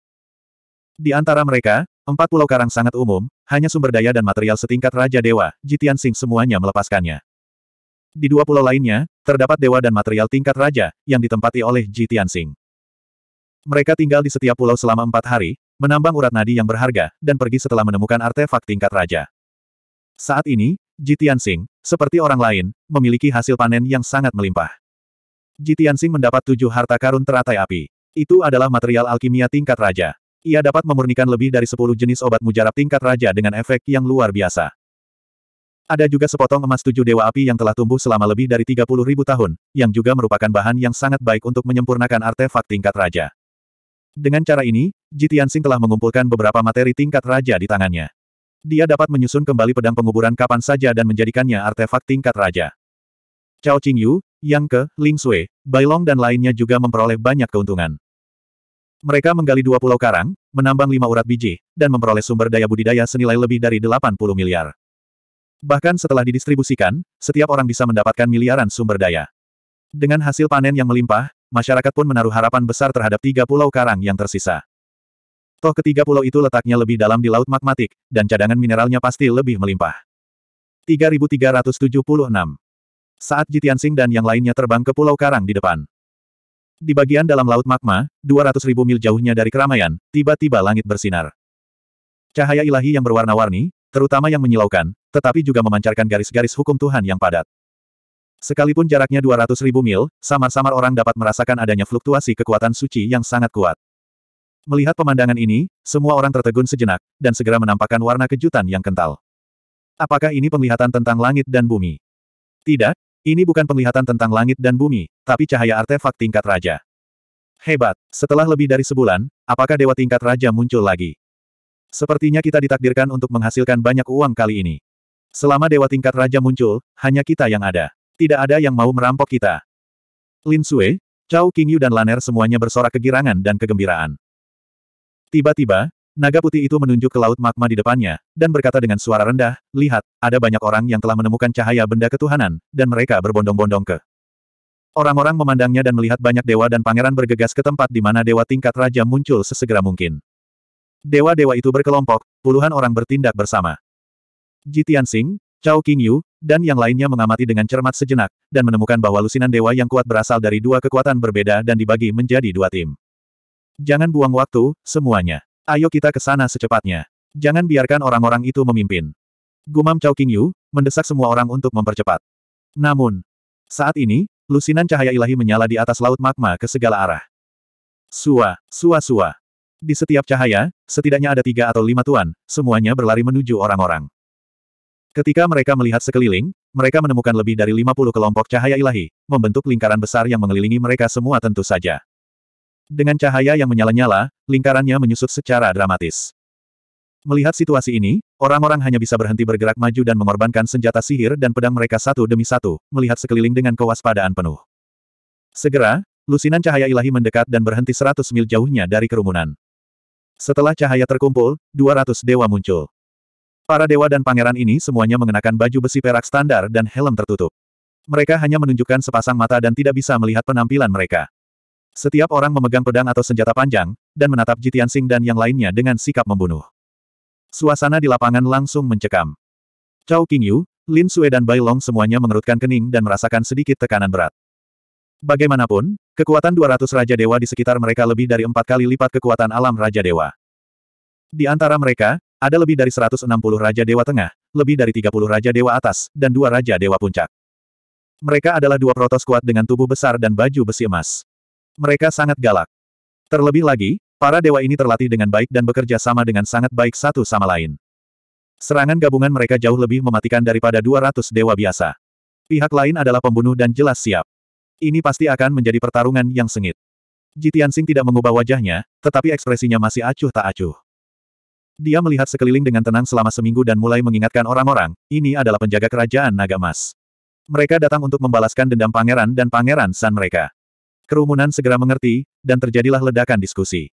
Di antara mereka, empat pulau karang sangat umum, hanya sumber daya dan material setingkat Raja Dewa, Jitiansing semuanya melepaskannya. Di dua pulau lainnya, terdapat dewa dan material tingkat raja, yang ditempati oleh Jitiansing. Mereka tinggal di setiap pulau selama empat hari, menambang urat nadi yang berharga, dan pergi setelah menemukan artefak tingkat raja. Saat ini, Jitian Sing, seperti orang lain, memiliki hasil panen yang sangat melimpah. Jitian Sing mendapat tujuh harta karun teratai api. Itu adalah material alkimia tingkat raja. Ia dapat memurnikan lebih dari sepuluh jenis obat mujarab tingkat raja dengan efek yang luar biasa. Ada juga sepotong emas tujuh dewa api yang telah tumbuh selama lebih dari tiga puluh ribu tahun, yang juga merupakan bahan yang sangat baik untuk menyempurnakan artefak tingkat raja. Dengan cara ini, Jitian Sing telah mengumpulkan beberapa materi tingkat raja di tangannya. Dia dapat menyusun kembali pedang penguburan kapan saja dan menjadikannya artefak tingkat raja. Cao Qingyu, Yang Ke, Ling Sui, Bailong dan lainnya juga memperoleh banyak keuntungan. Mereka menggali dua pulau karang, menambang lima urat biji, dan memperoleh sumber daya budidaya senilai lebih dari 80 miliar. Bahkan setelah didistribusikan, setiap orang bisa mendapatkan miliaran sumber daya. Dengan hasil panen yang melimpah, masyarakat pun menaruh harapan besar terhadap tiga pulau karang yang tersisa. Toh ketiga pulau itu letaknya lebih dalam di laut magmatik, dan cadangan mineralnya pasti lebih melimpah. 3376 Saat Jitiansing dan yang lainnya terbang ke Pulau Karang di depan. Di bagian dalam laut magma, 200.000 mil jauhnya dari keramaian, tiba-tiba langit bersinar. Cahaya ilahi yang berwarna-warni, terutama yang menyilaukan, tetapi juga memancarkan garis-garis hukum Tuhan yang padat. Sekalipun jaraknya 200.000 mil, samar-samar orang dapat merasakan adanya fluktuasi kekuatan suci yang sangat kuat. Melihat pemandangan ini, semua orang tertegun sejenak, dan segera menampakkan warna kejutan yang kental. Apakah ini penglihatan tentang langit dan bumi? Tidak, ini bukan penglihatan tentang langit dan bumi, tapi cahaya artefak tingkat raja. Hebat, setelah lebih dari sebulan, apakah dewa tingkat raja muncul lagi? Sepertinya kita ditakdirkan untuk menghasilkan banyak uang kali ini. Selama dewa tingkat raja muncul, hanya kita yang ada. Tidak ada yang mau merampok kita. Lin Sui, Chao Qingyu dan Laner semuanya bersorak kegirangan dan kegembiraan. Tiba-tiba, naga putih itu menunjuk ke laut magma di depannya, dan berkata dengan suara rendah, Lihat, ada banyak orang yang telah menemukan cahaya benda ketuhanan, dan mereka berbondong-bondong ke. Orang-orang memandangnya dan melihat banyak dewa dan pangeran bergegas ke tempat di mana dewa tingkat raja muncul sesegera mungkin. Dewa-dewa itu berkelompok, puluhan orang bertindak bersama. Jitian Sing, Chao Yu, dan yang lainnya mengamati dengan cermat sejenak, dan menemukan bahwa lusinan dewa yang kuat berasal dari dua kekuatan berbeda dan dibagi menjadi dua tim. Jangan buang waktu, semuanya. Ayo kita ke sana secepatnya. Jangan biarkan orang-orang itu memimpin. Gumam Chao Qingyu, mendesak semua orang untuk mempercepat. Namun, saat ini, lusinan cahaya ilahi menyala di atas laut magma ke segala arah. Sua, sua sua. Di setiap cahaya, setidaknya ada tiga atau lima tuan, semuanya berlari menuju orang-orang. Ketika mereka melihat sekeliling, mereka menemukan lebih dari 50 kelompok cahaya ilahi, membentuk lingkaran besar yang mengelilingi mereka semua tentu saja. Dengan cahaya yang menyala-nyala, lingkarannya menyusut secara dramatis. Melihat situasi ini, orang-orang hanya bisa berhenti bergerak maju dan mengorbankan senjata sihir dan pedang mereka satu demi satu, melihat sekeliling dengan kewaspadaan penuh. Segera, lusinan cahaya ilahi mendekat dan berhenti 100 mil jauhnya dari kerumunan. Setelah cahaya terkumpul, 200 dewa muncul. Para dewa dan pangeran ini semuanya mengenakan baju besi perak standar dan helm tertutup. Mereka hanya menunjukkan sepasang mata dan tidak bisa melihat penampilan mereka. Setiap orang memegang pedang atau senjata panjang, dan menatap Jitian Sing dan yang lainnya dengan sikap membunuh. Suasana di lapangan langsung mencekam. Cao Qingyu, Lin Sue dan Bai Long semuanya mengerutkan kening dan merasakan sedikit tekanan berat. Bagaimanapun, kekuatan 200 Raja Dewa di sekitar mereka lebih dari empat kali lipat kekuatan alam Raja Dewa. Di antara mereka, ada lebih dari 160 Raja Dewa Tengah, lebih dari 30 Raja Dewa Atas, dan dua Raja Dewa Puncak. Mereka adalah dua protos kuat dengan tubuh besar dan baju besi emas. Mereka sangat galak. Terlebih lagi, para dewa ini terlatih dengan baik dan bekerja sama dengan sangat baik satu sama lain. Serangan gabungan mereka jauh lebih mematikan daripada 200 dewa biasa. Pihak lain adalah pembunuh dan jelas siap. Ini pasti akan menjadi pertarungan yang sengit. Jitian Sing tidak mengubah wajahnya, tetapi ekspresinya masih acuh tak acuh. Dia melihat sekeliling dengan tenang selama seminggu dan mulai mengingatkan orang-orang, ini adalah penjaga kerajaan naga emas. Mereka datang untuk membalaskan dendam pangeran dan pangeran san mereka. Kerumunan segera mengerti, dan terjadilah ledakan diskusi.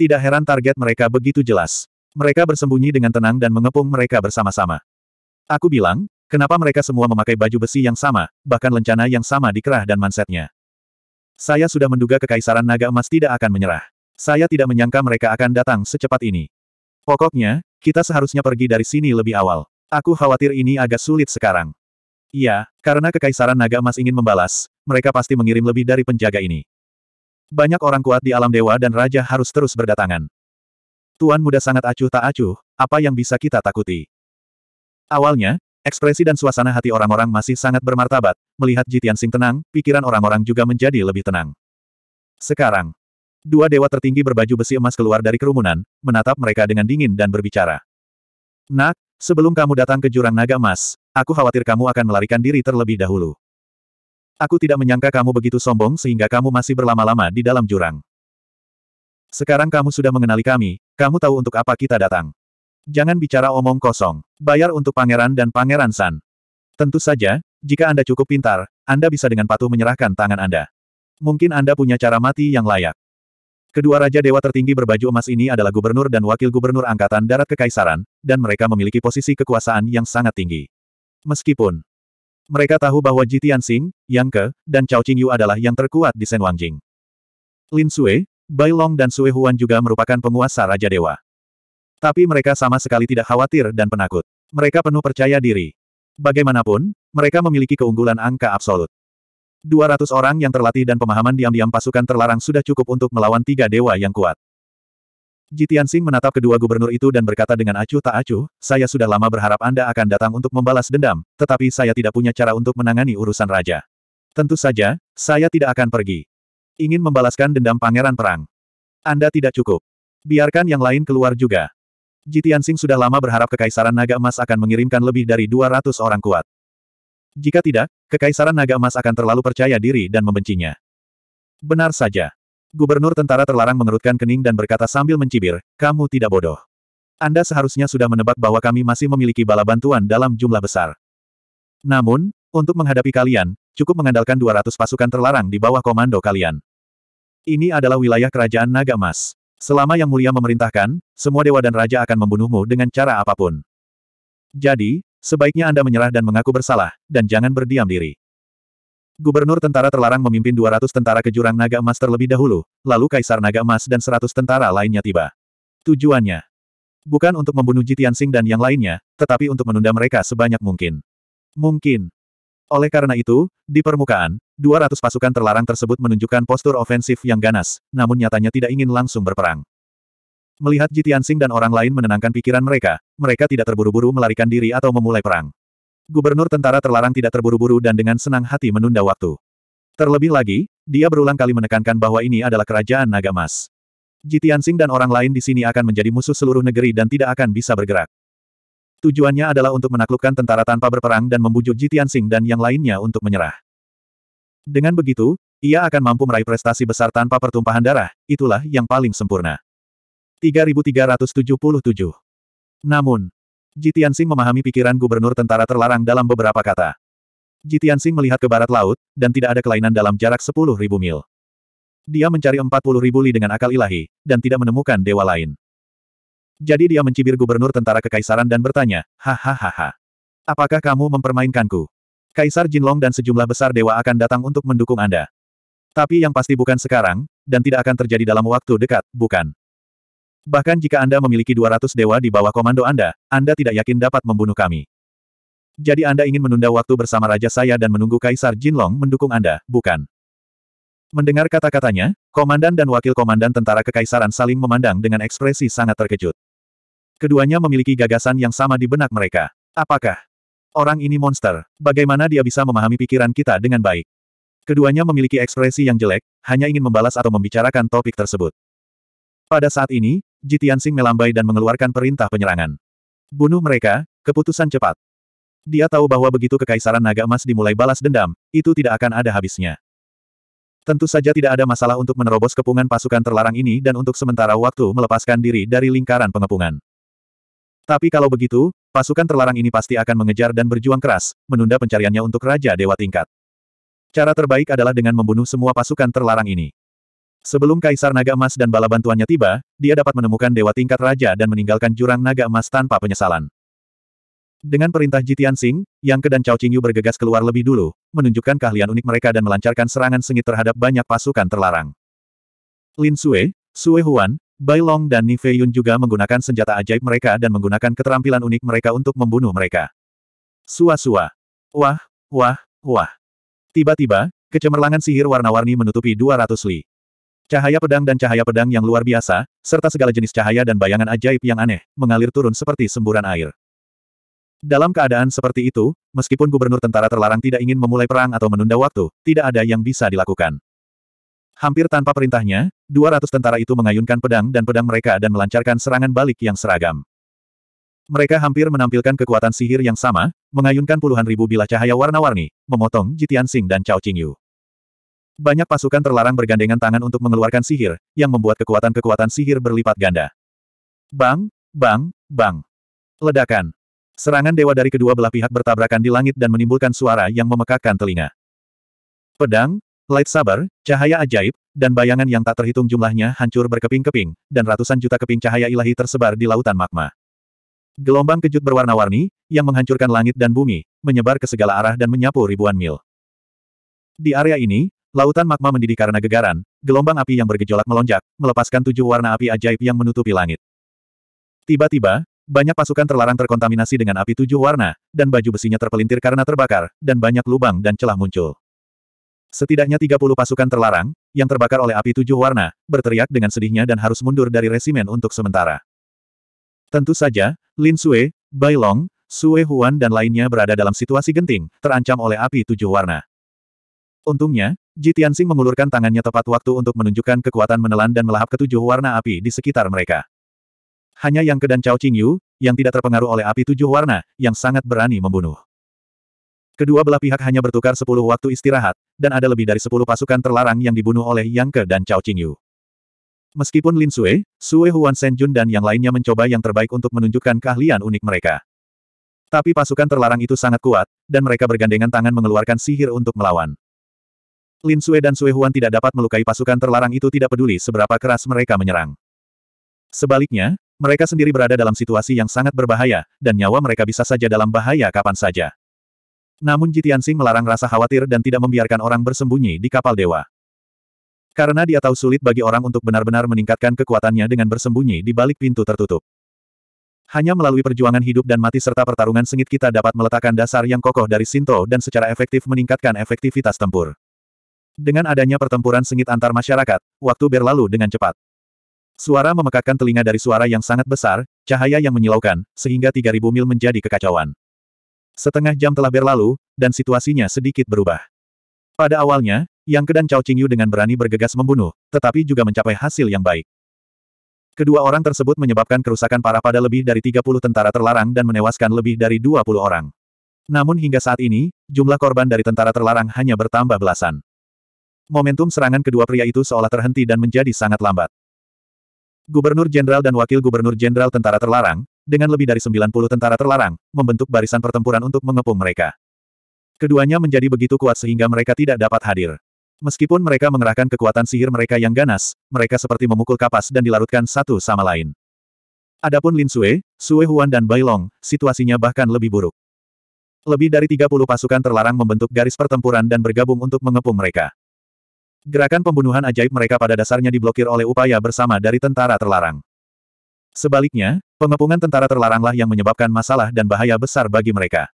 Tidak heran target mereka begitu jelas. Mereka bersembunyi dengan tenang dan mengepung mereka bersama-sama. Aku bilang, kenapa mereka semua memakai baju besi yang sama, bahkan lencana yang sama di kerah dan mansetnya. Saya sudah menduga kekaisaran naga emas tidak akan menyerah. Saya tidak menyangka mereka akan datang secepat ini. Pokoknya, kita seharusnya pergi dari sini lebih awal. Aku khawatir ini agak sulit sekarang. Iya, karena Kekaisaran Naga Emas ingin membalas, mereka pasti mengirim lebih dari penjaga ini. Banyak orang kuat di alam dewa dan raja harus terus berdatangan. Tuan muda sangat acuh tak acuh, apa yang bisa kita takuti? Awalnya, ekspresi dan suasana hati orang-orang masih sangat bermartabat, melihat Jitian Sing tenang, pikiran orang-orang juga menjadi lebih tenang. Sekarang, dua dewa tertinggi berbaju besi emas keluar dari kerumunan, menatap mereka dengan dingin dan berbicara. Nak, sebelum kamu datang ke jurang naga emas, Aku khawatir kamu akan melarikan diri terlebih dahulu. Aku tidak menyangka kamu begitu sombong sehingga kamu masih berlama-lama di dalam jurang. Sekarang kamu sudah mengenali kami, kamu tahu untuk apa kita datang. Jangan bicara omong kosong. Bayar untuk pangeran dan pangeran San. Tentu saja, jika Anda cukup pintar, Anda bisa dengan patuh menyerahkan tangan Anda. Mungkin Anda punya cara mati yang layak. Kedua raja dewa tertinggi berbaju emas ini adalah gubernur dan wakil gubernur angkatan darat kekaisaran, dan mereka memiliki posisi kekuasaan yang sangat tinggi. Meskipun mereka tahu bahwa Ji Tianxing, Yang Ke, dan Cao Qingyu adalah yang terkuat di Senwangjing. Lin Sui, Bai Long dan Sui Huan juga merupakan penguasa Raja Dewa. Tapi mereka sama sekali tidak khawatir dan penakut. Mereka penuh percaya diri. Bagaimanapun, mereka memiliki keunggulan angka absolut. 200 orang yang terlatih dan pemahaman diam-diam pasukan terlarang sudah cukup untuk melawan tiga dewa yang kuat. Jitian Sing menatap kedua gubernur itu dan berkata dengan acuh tak acuh, saya sudah lama berharap Anda akan datang untuk membalas dendam, tetapi saya tidak punya cara untuk menangani urusan raja. Tentu saja, saya tidak akan pergi. Ingin membalaskan dendam pangeran perang. Anda tidak cukup. Biarkan yang lain keluar juga. Jitian Sing sudah lama berharap Kekaisaran Naga Emas akan mengirimkan lebih dari 200 orang kuat. Jika tidak, Kekaisaran Naga Emas akan terlalu percaya diri dan membencinya. Benar saja. Gubernur tentara terlarang mengerutkan kening dan berkata sambil mencibir, kamu tidak bodoh. Anda seharusnya sudah menebak bahwa kami masih memiliki bala bantuan dalam jumlah besar. Namun, untuk menghadapi kalian, cukup mengandalkan 200 pasukan terlarang di bawah komando kalian. Ini adalah wilayah kerajaan Naga Mas. Selama Yang Mulia memerintahkan, semua dewa dan raja akan membunuhmu dengan cara apapun. Jadi, sebaiknya Anda menyerah dan mengaku bersalah, dan jangan berdiam diri. Gubernur tentara terlarang memimpin 200 tentara ke jurang naga emas terlebih dahulu, lalu kaisar naga emas dan 100 tentara lainnya tiba. Tujuannya bukan untuk membunuh Jitiansing dan yang lainnya, tetapi untuk menunda mereka sebanyak mungkin. Mungkin. Oleh karena itu, di permukaan, 200 pasukan terlarang tersebut menunjukkan postur ofensif yang ganas, namun nyatanya tidak ingin langsung berperang. Melihat Jitiansing dan orang lain menenangkan pikiran mereka, mereka tidak terburu-buru melarikan diri atau memulai perang. Gubernur tentara terlarang tidak terburu-buru dan dengan senang hati menunda waktu. Terlebih lagi, dia berulang kali menekankan bahwa ini adalah kerajaan naga emas. Jitiansing dan orang lain di sini akan menjadi musuh seluruh negeri dan tidak akan bisa bergerak. Tujuannya adalah untuk menaklukkan tentara tanpa berperang dan membujuk Jitiansing dan yang lainnya untuk menyerah. Dengan begitu, ia akan mampu meraih prestasi besar tanpa pertumpahan darah, itulah yang paling sempurna. 3377 Namun, Jitian Sing memahami pikiran gubernur tentara terlarang dalam beberapa kata. Jitian Sing melihat ke barat laut, dan tidak ada kelainan dalam jarak 10.000 mil. Dia mencari 40.000 li dengan akal ilahi, dan tidak menemukan dewa lain. Jadi dia mencibir gubernur tentara kekaisaran dan bertanya, hahaha. Apakah kamu mempermainkanku? Kaisar Jinlong dan sejumlah besar dewa akan datang untuk mendukung Anda. Tapi yang pasti bukan sekarang, dan tidak akan terjadi dalam waktu dekat, bukan? Bahkan jika Anda memiliki 200 dewa di bawah komando Anda, Anda tidak yakin dapat membunuh kami. Jadi Anda ingin menunda waktu bersama raja saya dan menunggu Kaisar Jinlong mendukung Anda, bukan? Mendengar kata-katanya, komandan dan wakil komandan tentara kekaisaran saling memandang dengan ekspresi sangat terkejut. Keduanya memiliki gagasan yang sama di benak mereka. Apakah orang ini monster? Bagaimana dia bisa memahami pikiran kita dengan baik? Keduanya memiliki ekspresi yang jelek, hanya ingin membalas atau membicarakan topik tersebut. Pada saat ini, Jitiansing melambai dan mengeluarkan perintah penyerangan. Bunuh mereka, keputusan cepat. Dia tahu bahwa begitu kekaisaran naga emas dimulai balas dendam, itu tidak akan ada habisnya. Tentu saja tidak ada masalah untuk menerobos kepungan pasukan terlarang ini dan untuk sementara waktu melepaskan diri dari lingkaran pengepungan. Tapi kalau begitu, pasukan terlarang ini pasti akan mengejar dan berjuang keras, menunda pencariannya untuk Raja Dewa Tingkat. Cara terbaik adalah dengan membunuh semua pasukan terlarang ini. Sebelum Kaisar Naga Emas dan bala bantuannya tiba, dia dapat menemukan Dewa Tingkat Raja dan meninggalkan jurang Naga Emas tanpa penyesalan. Dengan perintah Jitian Sing, Yang Ke dan Cao Qingyu bergegas keluar lebih dulu, menunjukkan keahlian unik mereka dan melancarkan serangan sengit terhadap banyak pasukan terlarang. Lin Sue, Sue Huan, Bai Long dan Ni Fei Yun juga menggunakan senjata ajaib mereka dan menggunakan keterampilan unik mereka untuk membunuh mereka. Sua-sua. Wah, wah, wah. Tiba-tiba, kecemerlangan sihir warna-warni menutupi 200 li. Cahaya pedang dan cahaya pedang yang luar biasa, serta segala jenis cahaya dan bayangan ajaib yang aneh, mengalir turun seperti semburan air. Dalam keadaan seperti itu, meskipun gubernur tentara terlarang tidak ingin memulai perang atau menunda waktu, tidak ada yang bisa dilakukan. Hampir tanpa perintahnya, 200 tentara itu mengayunkan pedang dan pedang mereka dan melancarkan serangan balik yang seragam. Mereka hampir menampilkan kekuatan sihir yang sama, mengayunkan puluhan ribu bilah cahaya warna-warni, memotong Jitian Sing dan Cao Qingyu. Banyak pasukan terlarang bergandengan tangan untuk mengeluarkan sihir, yang membuat kekuatan-kekuatan sihir berlipat ganda. Bang, bang, bang. Ledakan. Serangan dewa dari kedua belah pihak bertabrakan di langit dan menimbulkan suara yang memekakkan telinga. Pedang, light saber, cahaya ajaib, dan bayangan yang tak terhitung jumlahnya hancur berkeping-keping, dan ratusan juta keping cahaya ilahi tersebar di lautan magma. Gelombang kejut berwarna-warni, yang menghancurkan langit dan bumi, menyebar ke segala arah dan menyapu ribuan mil. Di area ini, Lautan magma mendidih karena gegaran, gelombang api yang bergejolak melonjak, melepaskan tujuh warna api ajaib yang menutupi langit. Tiba-tiba, banyak pasukan terlarang terkontaminasi dengan api tujuh warna, dan baju besinya terpelintir karena terbakar, dan banyak lubang dan celah muncul. Setidaknya 30 pasukan terlarang, yang terbakar oleh api tujuh warna, berteriak dengan sedihnya dan harus mundur dari resimen untuk sementara. Tentu saja, Lin Sue, Bai Long, Sue Huan dan lainnya berada dalam situasi genting, terancam oleh api tujuh warna. Untungnya, Ji Tianxing mengulurkan tangannya tepat waktu untuk menunjukkan kekuatan menelan dan melahap ketujuh warna api di sekitar mereka. Hanya yang Ke kedan Cao Qingyu, yang tidak terpengaruh oleh api tujuh warna, yang sangat berani membunuh. Kedua belah pihak hanya bertukar sepuluh waktu istirahat, dan ada lebih dari sepuluh pasukan terlarang yang dibunuh oleh Yang Ke dan Cao Qingyu. Meskipun Lin Sue, Sue Huan Senjun dan yang lainnya mencoba yang terbaik untuk menunjukkan keahlian unik mereka. Tapi pasukan terlarang itu sangat kuat, dan mereka bergandengan tangan mengeluarkan sihir untuk melawan. Lin Sue dan Sue Huan tidak dapat melukai pasukan terlarang itu tidak peduli seberapa keras mereka menyerang. Sebaliknya, mereka sendiri berada dalam situasi yang sangat berbahaya, dan nyawa mereka bisa saja dalam bahaya kapan saja. Namun Sing melarang rasa khawatir dan tidak membiarkan orang bersembunyi di kapal dewa. Karena dia tahu sulit bagi orang untuk benar-benar meningkatkan kekuatannya dengan bersembunyi di balik pintu tertutup. Hanya melalui perjuangan hidup dan mati serta pertarungan sengit kita dapat meletakkan dasar yang kokoh dari Sinto dan secara efektif meningkatkan efektivitas tempur. Dengan adanya pertempuran sengit antar masyarakat, waktu berlalu dengan cepat. Suara memekakkan telinga dari suara yang sangat besar, cahaya yang menyilaukan, sehingga 3000 mil menjadi kekacauan. Setengah jam telah berlalu, dan situasinya sedikit berubah. Pada awalnya, Yang Kedan Cao Qingyu dengan berani bergegas membunuh, tetapi juga mencapai hasil yang baik. Kedua orang tersebut menyebabkan kerusakan parah pada lebih dari 30 tentara terlarang dan menewaskan lebih dari 20 orang. Namun hingga saat ini, jumlah korban dari tentara terlarang hanya bertambah belasan. Momentum serangan kedua pria itu seolah terhenti dan menjadi sangat lambat. Gubernur Jenderal dan Wakil Gubernur Jenderal Tentara Terlarang, dengan lebih dari 90 tentara terlarang, membentuk barisan pertempuran untuk mengepung mereka. Keduanya menjadi begitu kuat sehingga mereka tidak dapat hadir. Meskipun mereka mengerahkan kekuatan sihir mereka yang ganas, mereka seperti memukul kapas dan dilarutkan satu sama lain. Adapun Lin Sue, Sue Huan dan Bai Long, situasinya bahkan lebih buruk. Lebih dari 30 pasukan terlarang membentuk garis pertempuran dan bergabung untuk mengepung mereka. Gerakan pembunuhan ajaib mereka pada dasarnya diblokir oleh upaya bersama dari tentara terlarang. Sebaliknya, pengepungan tentara terlaranglah yang menyebabkan masalah dan bahaya besar bagi mereka.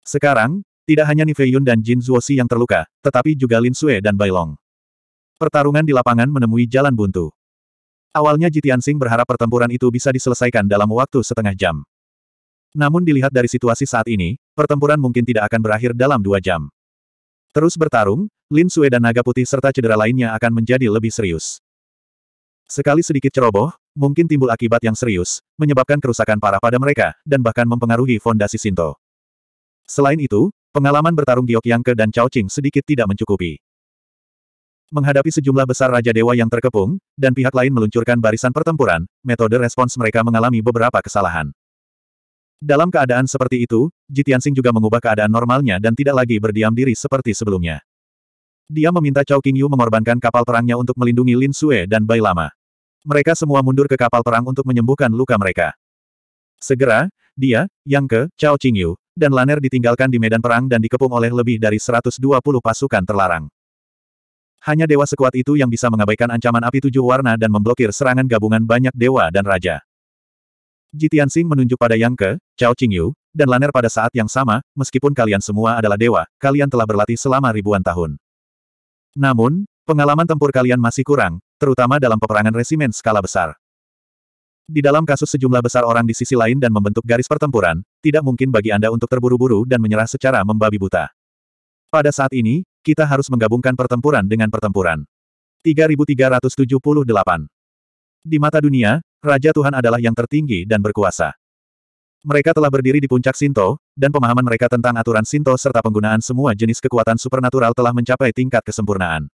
Sekarang, tidak hanya Nive Yun dan Jin Zuoxi yang terluka, tetapi juga Lin Sue dan Bailong. Pertarungan di lapangan menemui jalan buntu. Awalnya Jitiansing berharap pertempuran itu bisa diselesaikan dalam waktu setengah jam. Namun dilihat dari situasi saat ini, pertempuran mungkin tidak akan berakhir dalam dua jam. Terus bertarung, Lin Sue dan naga putih serta cedera lainnya akan menjadi lebih serius. Sekali sedikit ceroboh, mungkin timbul akibat yang serius, menyebabkan kerusakan parah pada mereka, dan bahkan mempengaruhi fondasi Sinto. Selain itu, pengalaman bertarung Giok Yang Ke dan Chao Qing sedikit tidak mencukupi. Menghadapi sejumlah besar Raja Dewa yang terkepung, dan pihak lain meluncurkan barisan pertempuran, metode respons mereka mengalami beberapa kesalahan. Dalam keadaan seperti itu, Sing juga mengubah keadaan normalnya dan tidak lagi berdiam diri seperti sebelumnya. Dia meminta Cao Qingyu mengorbankan kapal perangnya untuk melindungi Lin Sue dan Bai Lama. Mereka semua mundur ke kapal perang untuk menyembuhkan luka mereka. Segera, dia, Yang Ke, Cao Qingyu, dan Laner ditinggalkan di medan perang dan dikepung oleh lebih dari 120 pasukan terlarang. Hanya dewa sekuat itu yang bisa mengabaikan ancaman api tujuh warna dan memblokir serangan gabungan banyak dewa dan raja. Jitian Tianxing menunjuk pada Yang Ke, Cao Qingyu, dan Laner pada saat yang sama, meskipun kalian semua adalah dewa, kalian telah berlatih selama ribuan tahun. Namun, pengalaman tempur kalian masih kurang, terutama dalam peperangan resimen skala besar. Di dalam kasus sejumlah besar orang di sisi lain dan membentuk garis pertempuran, tidak mungkin bagi Anda untuk terburu-buru dan menyerah secara membabi buta. Pada saat ini, kita harus menggabungkan pertempuran dengan pertempuran. 3378 Di mata dunia, Raja Tuhan adalah yang tertinggi dan berkuasa. Mereka telah berdiri di puncak Sinto, dan pemahaman mereka tentang aturan Sinto serta penggunaan semua jenis kekuatan supernatural telah mencapai tingkat kesempurnaan.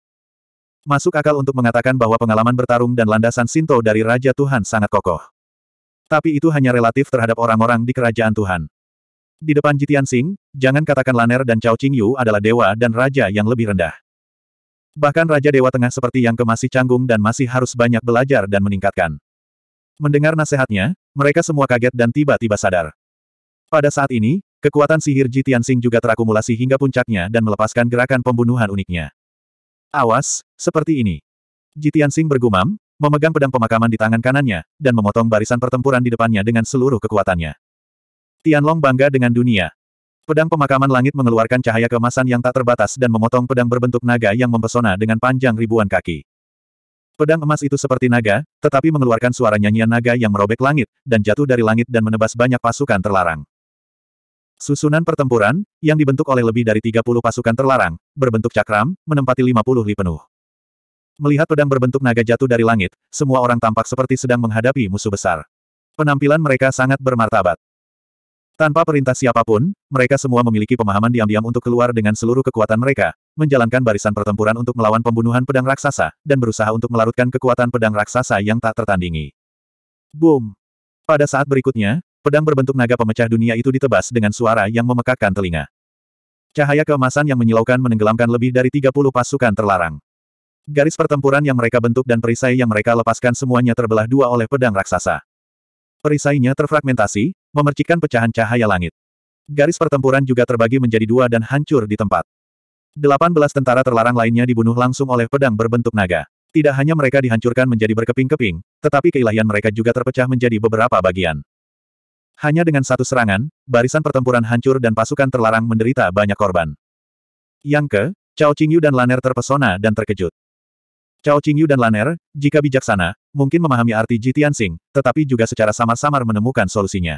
Masuk akal untuk mengatakan bahwa pengalaman bertarung dan landasan Sinto dari Raja Tuhan sangat kokoh. Tapi itu hanya relatif terhadap orang-orang di kerajaan Tuhan. Di depan Jitian Sing, jangan katakan Laner dan Cao Qingyu adalah dewa dan raja yang lebih rendah. Bahkan Raja Dewa Tengah seperti yang ke masih canggung dan masih harus banyak belajar dan meningkatkan. Mendengar nasihatnya, mereka semua kaget dan tiba-tiba sadar. Pada saat ini, kekuatan sihir Ji juga terakumulasi hingga puncaknya dan melepaskan gerakan pembunuhan uniknya. Awas, seperti ini. Ji bergumam, memegang pedang pemakaman di tangan kanannya, dan memotong barisan pertempuran di depannya dengan seluruh kekuatannya. Tianlong bangga dengan dunia. Pedang pemakaman langit mengeluarkan cahaya kemasan yang tak terbatas dan memotong pedang berbentuk naga yang mempesona dengan panjang ribuan kaki. Pedang emas itu seperti naga, tetapi mengeluarkan suara nyanyian naga yang merobek langit, dan jatuh dari langit dan menebas banyak pasukan terlarang. Susunan pertempuran, yang dibentuk oleh lebih dari 30 pasukan terlarang, berbentuk cakram, menempati 50 li penuh. Melihat pedang berbentuk naga jatuh dari langit, semua orang tampak seperti sedang menghadapi musuh besar. Penampilan mereka sangat bermartabat. Tanpa perintah siapapun, mereka semua memiliki pemahaman diam-diam untuk keluar dengan seluruh kekuatan mereka, menjalankan barisan pertempuran untuk melawan pembunuhan pedang raksasa, dan berusaha untuk melarutkan kekuatan pedang raksasa yang tak tertandingi. Boom! Pada saat berikutnya, pedang berbentuk naga pemecah dunia itu ditebas dengan suara yang memekakkan telinga. Cahaya keemasan yang menyilaukan menenggelamkan lebih dari 30 pasukan terlarang. Garis pertempuran yang mereka bentuk dan perisai yang mereka lepaskan semuanya terbelah dua oleh pedang raksasa. Perisainya terfragmentasi, memercikan pecahan cahaya langit. Garis pertempuran juga terbagi menjadi dua dan hancur di tempat. Delapan belas tentara terlarang lainnya dibunuh langsung oleh pedang berbentuk naga. Tidak hanya mereka dihancurkan menjadi berkeping-keping, tetapi keilahian mereka juga terpecah menjadi beberapa bagian. Hanya dengan satu serangan, barisan pertempuran hancur dan pasukan terlarang menderita banyak korban. Yang ke, Cao Qingyu dan Laner terpesona dan terkejut. Cao Qingyu dan Laner, jika bijaksana, mungkin memahami arti Ji Tianxing, tetapi juga secara samar-samar menemukan solusinya.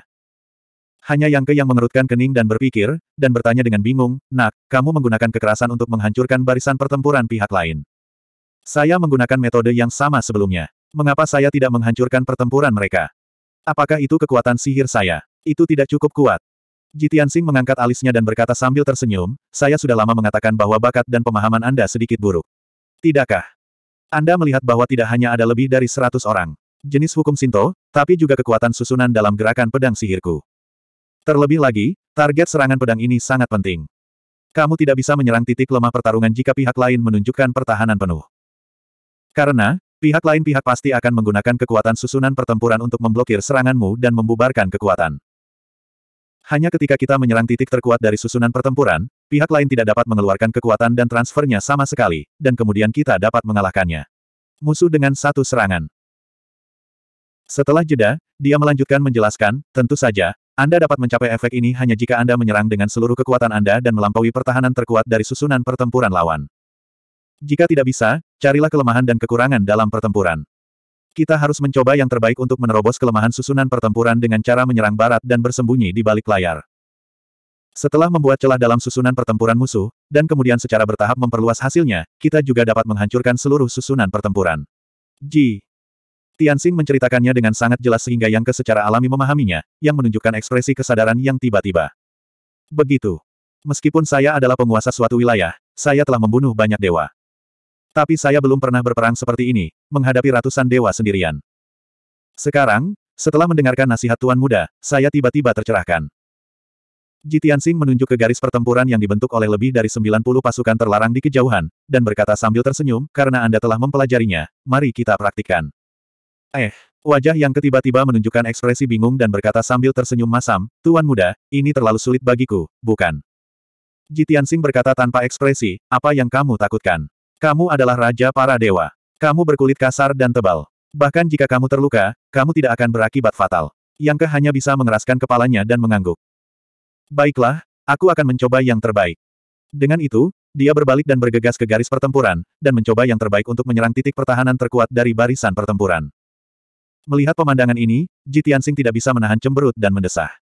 Hanya Yang Ke yang mengerutkan kening dan berpikir, dan bertanya dengan bingung, Nak, kamu menggunakan kekerasan untuk menghancurkan barisan pertempuran pihak lain. Saya menggunakan metode yang sama sebelumnya. Mengapa saya tidak menghancurkan pertempuran mereka? Apakah itu kekuatan sihir saya? Itu tidak cukup kuat. Jitian Sing mengangkat alisnya dan berkata sambil tersenyum, saya sudah lama mengatakan bahwa bakat dan pemahaman Anda sedikit buruk. Tidakkah? Anda melihat bahwa tidak hanya ada lebih dari seratus orang. Jenis hukum Sinto, tapi juga kekuatan susunan dalam gerakan pedang sihirku. Terlebih lagi, target serangan pedang ini sangat penting. Kamu tidak bisa menyerang titik lemah pertarungan jika pihak lain menunjukkan pertahanan penuh. Karena, pihak lain pihak pasti akan menggunakan kekuatan susunan pertempuran untuk memblokir seranganmu dan membubarkan kekuatan. Hanya ketika kita menyerang titik terkuat dari susunan pertempuran, pihak lain tidak dapat mengeluarkan kekuatan dan transfernya sama sekali, dan kemudian kita dapat mengalahkannya. Musuh dengan satu serangan. Setelah jeda, dia melanjutkan menjelaskan, tentu saja, anda dapat mencapai efek ini hanya jika Anda menyerang dengan seluruh kekuatan Anda dan melampaui pertahanan terkuat dari susunan pertempuran lawan. Jika tidak bisa, carilah kelemahan dan kekurangan dalam pertempuran. Kita harus mencoba yang terbaik untuk menerobos kelemahan susunan pertempuran dengan cara menyerang barat dan bersembunyi di balik layar. Setelah membuat celah dalam susunan pertempuran musuh, dan kemudian secara bertahap memperluas hasilnya, kita juga dapat menghancurkan seluruh susunan pertempuran. G. Tianxing menceritakannya dengan sangat jelas sehingga Yang Ke secara alami memahaminya, yang menunjukkan ekspresi kesadaran yang tiba-tiba. Begitu. Meskipun saya adalah penguasa suatu wilayah, saya telah membunuh banyak dewa. Tapi saya belum pernah berperang seperti ini, menghadapi ratusan dewa sendirian. Sekarang, setelah mendengarkan nasihat Tuan Muda, saya tiba-tiba tercerahkan. Ji Tianxing menunjuk ke garis pertempuran yang dibentuk oleh lebih dari 90 pasukan terlarang di kejauhan, dan berkata sambil tersenyum, karena Anda telah mempelajarinya, mari kita praktikkan. Eh, wajah yang ketiba-tiba menunjukkan ekspresi bingung dan berkata sambil tersenyum masam, Tuan muda, ini terlalu sulit bagiku, bukan? Jitian Sing berkata tanpa ekspresi, apa yang kamu takutkan? Kamu adalah raja para dewa. Kamu berkulit kasar dan tebal. Bahkan jika kamu terluka, kamu tidak akan berakibat fatal. Yang ke hanya bisa mengeraskan kepalanya dan mengangguk. Baiklah, aku akan mencoba yang terbaik. Dengan itu, dia berbalik dan bergegas ke garis pertempuran, dan mencoba yang terbaik untuk menyerang titik pertahanan terkuat dari barisan pertempuran. Melihat pemandangan ini, Ji tidak bisa menahan cemberut dan mendesah.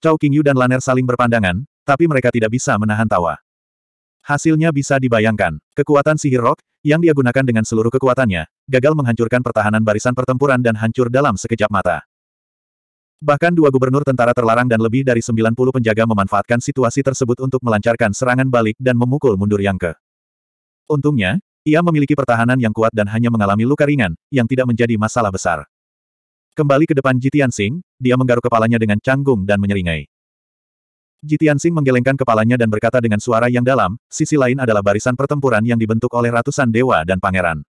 Cao Qingyu dan Laner saling berpandangan, tapi mereka tidak bisa menahan tawa. Hasilnya bisa dibayangkan. Kekuatan sihir rok, yang dia gunakan dengan seluruh kekuatannya, gagal menghancurkan pertahanan barisan pertempuran dan hancur dalam sekejap mata. Bahkan dua gubernur tentara terlarang dan lebih dari 90 penjaga memanfaatkan situasi tersebut untuk melancarkan serangan balik dan memukul mundur yang ke. Untungnya, ia memiliki pertahanan yang kuat dan hanya mengalami luka ringan, yang tidak menjadi masalah besar. Kembali ke depan Jitian Sing, dia menggaruk kepalanya dengan canggung dan menyeringai. Jitian Sing menggelengkan kepalanya dan berkata dengan suara yang dalam, sisi lain adalah barisan pertempuran yang dibentuk oleh ratusan dewa dan pangeran.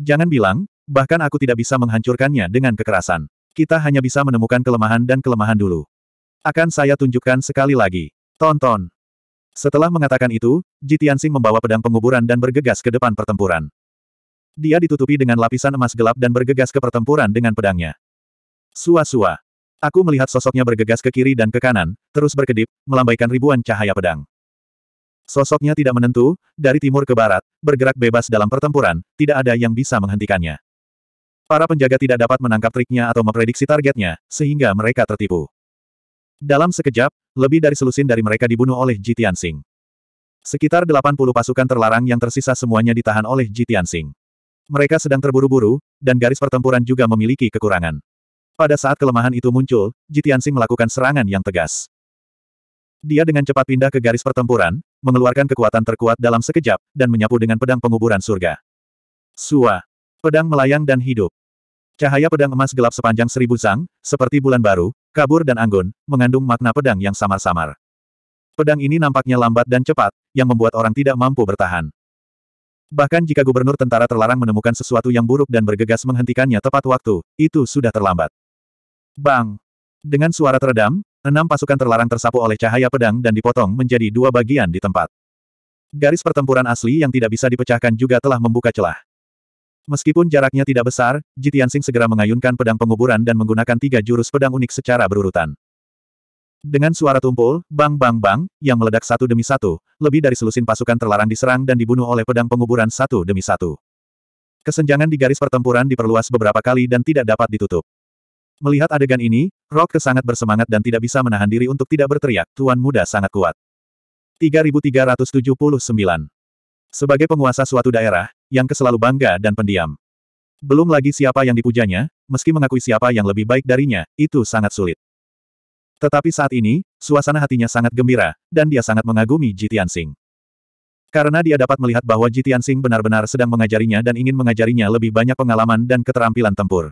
Jangan bilang, bahkan aku tidak bisa menghancurkannya dengan kekerasan. Kita hanya bisa menemukan kelemahan dan kelemahan dulu. Akan saya tunjukkan sekali lagi. Tonton. Setelah mengatakan itu, Jitiansing membawa pedang penguburan dan bergegas ke depan pertempuran. Dia ditutupi dengan lapisan emas gelap dan bergegas ke pertempuran dengan pedangnya. Sua-sua. Aku melihat sosoknya bergegas ke kiri dan ke kanan, terus berkedip, melambaikan ribuan cahaya pedang. Sosoknya tidak menentu, dari timur ke barat, bergerak bebas dalam pertempuran, tidak ada yang bisa menghentikannya. Para penjaga tidak dapat menangkap triknya atau memprediksi targetnya, sehingga mereka tertipu. Dalam sekejap, lebih dari selusin dari mereka dibunuh oleh Ji Tianxing. Sekitar 80 pasukan terlarang yang tersisa semuanya ditahan oleh Ji Tianxing. Mereka sedang terburu-buru, dan garis pertempuran juga memiliki kekurangan. Pada saat kelemahan itu muncul, Ji Tianxing melakukan serangan yang tegas. Dia dengan cepat pindah ke garis pertempuran, mengeluarkan kekuatan terkuat dalam sekejap, dan menyapu dengan pedang penguburan surga. Sua. Pedang melayang dan hidup. Cahaya pedang emas gelap sepanjang seribu sang, seperti bulan baru, kabur dan anggun, mengandung makna pedang yang samar-samar. Pedang ini nampaknya lambat dan cepat, yang membuat orang tidak mampu bertahan. Bahkan jika gubernur tentara terlarang menemukan sesuatu yang buruk dan bergegas menghentikannya tepat waktu, itu sudah terlambat. Bang! Dengan suara teredam, enam pasukan terlarang tersapu oleh cahaya pedang dan dipotong menjadi dua bagian di tempat. Garis pertempuran asli yang tidak bisa dipecahkan juga telah membuka celah. Meskipun jaraknya tidak besar, Jitian Sing segera mengayunkan pedang penguburan dan menggunakan tiga jurus pedang unik secara berurutan. Dengan suara tumpul, bang bang bang, yang meledak satu demi satu, lebih dari selusin pasukan terlarang diserang dan dibunuh oleh pedang penguburan satu demi satu. Kesenjangan di garis pertempuran diperluas beberapa kali dan tidak dapat ditutup. Melihat adegan ini, Rock sangat bersemangat dan tidak bisa menahan diri untuk tidak berteriak, Tuan Muda sangat kuat. 3379 sebagai penguasa suatu daerah, yang keselalu bangga dan pendiam. Belum lagi siapa yang dipujanya, meski mengakui siapa yang lebih baik darinya, itu sangat sulit. Tetapi saat ini, suasana hatinya sangat gembira, dan dia sangat mengagumi Jitian Sing. Karena dia dapat melihat bahwa Jitian Sing benar-benar sedang mengajarinya dan ingin mengajarinya lebih banyak pengalaman dan keterampilan tempur.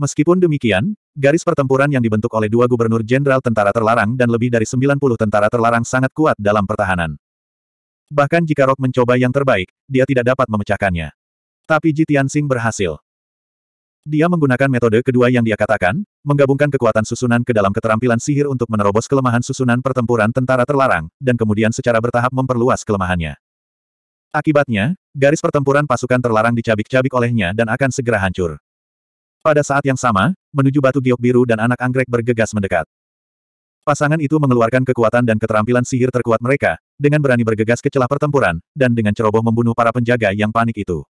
Meskipun demikian, garis pertempuran yang dibentuk oleh dua gubernur jenderal tentara terlarang dan lebih dari 90 tentara terlarang sangat kuat dalam pertahanan. Bahkan jika Rock mencoba yang terbaik, dia tidak dapat memecahkannya. Tapi Jitian Sing berhasil. Dia menggunakan metode kedua yang dia katakan, menggabungkan kekuatan susunan ke dalam keterampilan sihir untuk menerobos kelemahan susunan pertempuran tentara terlarang, dan kemudian secara bertahap memperluas kelemahannya. Akibatnya, garis pertempuran pasukan terlarang dicabik-cabik olehnya dan akan segera hancur. Pada saat yang sama, menuju batu giok biru dan anak anggrek bergegas mendekat. Pasangan itu mengeluarkan kekuatan dan keterampilan sihir terkuat mereka, dengan berani bergegas ke celah pertempuran, dan dengan ceroboh membunuh para penjaga yang panik itu.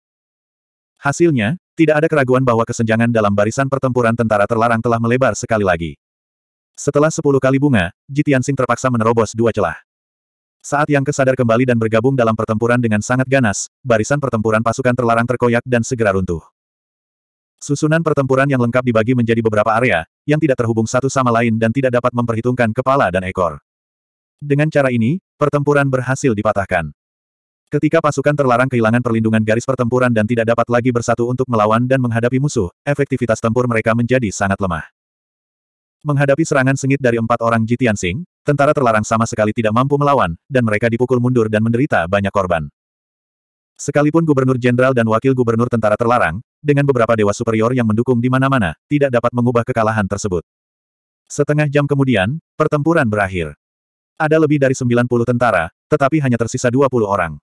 Hasilnya, tidak ada keraguan bahwa kesenjangan dalam barisan pertempuran tentara terlarang telah melebar sekali lagi. Setelah sepuluh kali bunga, Jitiansing terpaksa menerobos dua celah. Saat yang kesadar kembali dan bergabung dalam pertempuran dengan sangat ganas, barisan pertempuran pasukan terlarang terkoyak dan segera runtuh. Susunan pertempuran yang lengkap dibagi menjadi beberapa area, yang tidak terhubung satu sama lain dan tidak dapat memperhitungkan kepala dan ekor. Dengan cara ini, pertempuran berhasil dipatahkan. Ketika pasukan terlarang kehilangan perlindungan garis pertempuran dan tidak dapat lagi bersatu untuk melawan dan menghadapi musuh, efektivitas tempur mereka menjadi sangat lemah. Menghadapi serangan sengit dari empat orang Jitian Sing, tentara terlarang sama sekali tidak mampu melawan, dan mereka dipukul mundur dan menderita banyak korban. Sekalipun gubernur jenderal dan wakil gubernur tentara terlarang, dengan beberapa dewa superior yang mendukung di mana-mana, tidak dapat mengubah kekalahan tersebut. Setengah jam kemudian, pertempuran berakhir. Ada lebih dari 90 tentara, tetapi hanya tersisa 20 orang.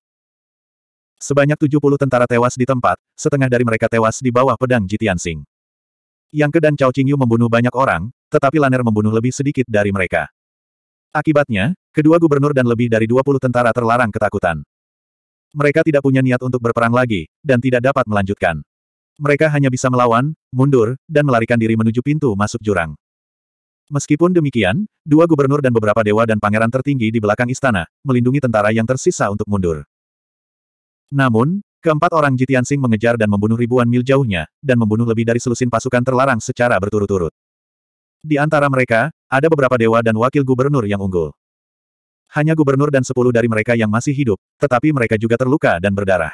Sebanyak 70 tentara tewas di tempat, setengah dari mereka tewas di bawah pedang Jitian Sing. Yang ke dan Cao Qingyu membunuh banyak orang, tetapi Laner membunuh lebih sedikit dari mereka. Akibatnya, kedua gubernur dan lebih dari 20 tentara terlarang ketakutan mereka tidak punya niat untuk berperang lagi, dan tidak dapat melanjutkan. Mereka hanya bisa melawan, mundur, dan melarikan diri menuju pintu masuk jurang. Meskipun demikian, dua gubernur dan beberapa dewa dan pangeran tertinggi di belakang istana, melindungi tentara yang tersisa untuk mundur. Namun, keempat orang Jitian Sing mengejar dan membunuh ribuan mil jauhnya, dan membunuh lebih dari selusin pasukan terlarang secara berturut-turut. Di antara mereka, ada beberapa dewa dan wakil gubernur yang unggul. Hanya gubernur dan sepuluh dari mereka yang masih hidup, tetapi mereka juga terluka dan berdarah.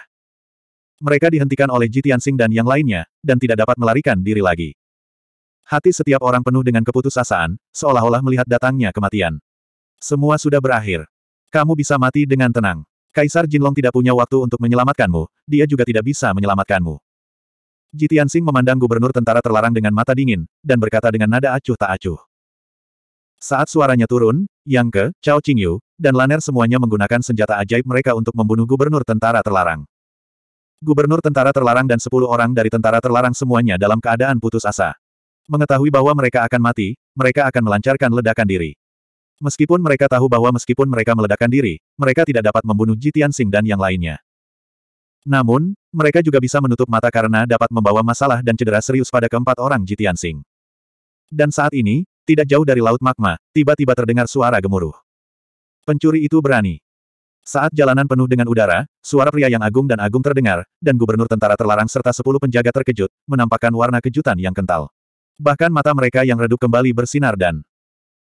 Mereka dihentikan oleh Jitiansing dan yang lainnya, dan tidak dapat melarikan diri lagi. Hati setiap orang penuh dengan keputusasaan, seolah-olah melihat datangnya kematian. Semua sudah berakhir. Kamu bisa mati dengan tenang. Kaisar Jinlong tidak punya waktu untuk menyelamatkanmu, dia juga tidak bisa menyelamatkanmu. Jitiansing memandang gubernur tentara terlarang dengan mata dingin, dan berkata dengan nada acuh tak acuh. Saat suaranya turun, Yang Ke, Cao Qingyu, dan Laner semuanya menggunakan senjata ajaib mereka untuk membunuh gubernur tentara terlarang. Gubernur tentara terlarang dan sepuluh orang dari tentara terlarang semuanya dalam keadaan putus asa. Mengetahui bahwa mereka akan mati, mereka akan melancarkan ledakan diri. Meskipun mereka tahu bahwa meskipun mereka meledakkan diri, mereka tidak dapat membunuh Jitian Sing dan yang lainnya. Namun, mereka juga bisa menutup mata karena dapat membawa masalah dan cedera serius pada keempat orang Jitian Sing. Dan saat ini, tidak jauh dari laut magma, tiba-tiba terdengar suara gemuruh. Pencuri itu berani. Saat jalanan penuh dengan udara, suara pria yang agung dan agung terdengar, dan gubernur tentara terlarang serta sepuluh penjaga terkejut, menampakkan warna kejutan yang kental. Bahkan mata mereka yang redup kembali bersinar dan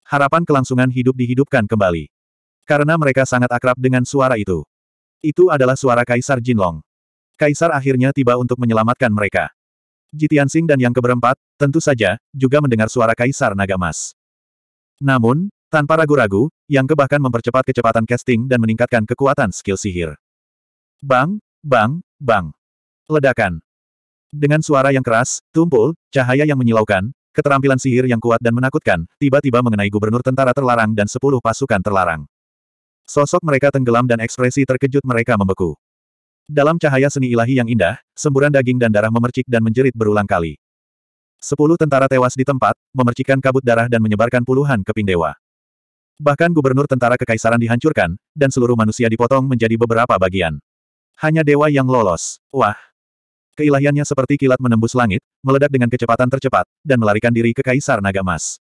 harapan kelangsungan hidup dihidupkan kembali. Karena mereka sangat akrab dengan suara itu. Itu adalah suara Kaisar Jinlong. Kaisar akhirnya tiba untuk menyelamatkan mereka. Jitiansing dan yang keberempat, tentu saja, juga mendengar suara Kaisar Naga Mas. Namun, tanpa ragu-ragu, yang ke bahkan mempercepat kecepatan casting dan meningkatkan kekuatan skill sihir. Bang, bang, bang. Ledakan. Dengan suara yang keras, tumpul, cahaya yang menyilaukan, keterampilan sihir yang kuat dan menakutkan, tiba-tiba mengenai gubernur tentara terlarang dan sepuluh pasukan terlarang. Sosok mereka tenggelam dan ekspresi terkejut mereka membeku. Dalam cahaya seni ilahi yang indah, semburan daging dan darah memercik dan menjerit berulang kali. Sepuluh tentara tewas di tempat, memercikan kabut darah dan menyebarkan puluhan keping dewa. Bahkan gubernur tentara kekaisaran dihancurkan, dan seluruh manusia dipotong menjadi beberapa bagian. Hanya dewa yang lolos. Wah! Keilahiannya seperti kilat menembus langit, meledak dengan kecepatan tercepat, dan melarikan diri ke Kaisar Naga Emas.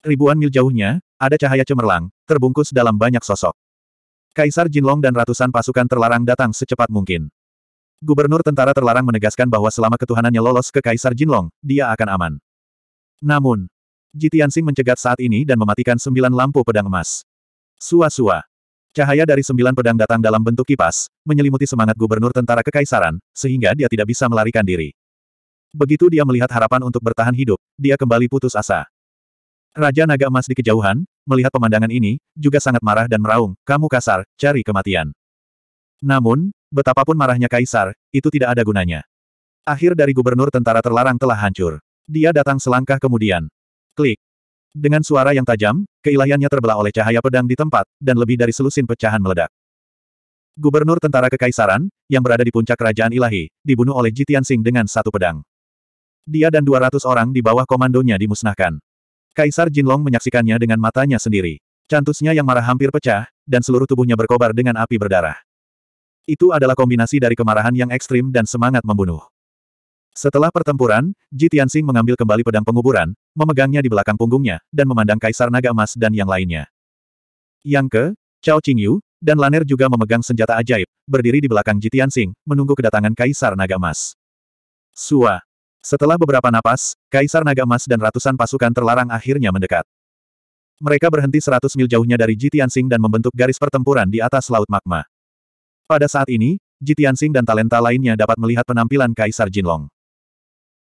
Ribuan mil jauhnya, ada cahaya cemerlang, terbungkus dalam banyak sosok. Kaisar Jinlong dan ratusan pasukan terlarang datang secepat mungkin. Gubernur tentara terlarang menegaskan bahwa selama ketuhanannya lolos ke Kaisar Jinlong, dia akan aman. Namun, Jitiansing mencegat saat ini dan mematikan sembilan lampu pedang emas. Sua-sua. Cahaya dari sembilan pedang datang dalam bentuk kipas, menyelimuti semangat gubernur tentara kekaisaran, sehingga dia tidak bisa melarikan diri. Begitu dia melihat harapan untuk bertahan hidup, dia kembali putus asa. Raja Naga Emas di kejauhan, melihat pemandangan ini, juga sangat marah dan meraung, kamu kasar, cari kematian. Namun, betapapun marahnya Kaisar, itu tidak ada gunanya. Akhir dari gubernur tentara terlarang telah hancur. Dia datang selangkah kemudian. Klik. Dengan suara yang tajam, keilahiannya terbelah oleh cahaya pedang di tempat, dan lebih dari selusin pecahan meledak. Gubernur tentara kekaisaran, yang berada di puncak kerajaan ilahi, dibunuh oleh Jitian Sing dengan satu pedang. Dia dan 200 orang di bawah komandonya dimusnahkan. Kaisar Jinlong menyaksikannya dengan matanya sendiri. Cantusnya yang marah hampir pecah, dan seluruh tubuhnya berkobar dengan api berdarah. Itu adalah kombinasi dari kemarahan yang ekstrim dan semangat membunuh. Setelah pertempuran, Ji Tianxing mengambil kembali pedang penguburan, memegangnya di belakang punggungnya, dan memandang Kaisar Naga Emas dan yang lainnya. Yang ke, Chao Qingyu, dan Laner juga memegang senjata ajaib, berdiri di belakang Ji Tianxing, menunggu kedatangan Kaisar Naga Emas. Suah. Setelah beberapa napas, Kaisar Naga Emas dan ratusan pasukan terlarang akhirnya mendekat. Mereka berhenti seratus mil jauhnya dari Jitiansing dan membentuk garis pertempuran di atas Laut Magma. Pada saat ini, Jitiansing dan talenta lainnya dapat melihat penampilan Kaisar Jinlong.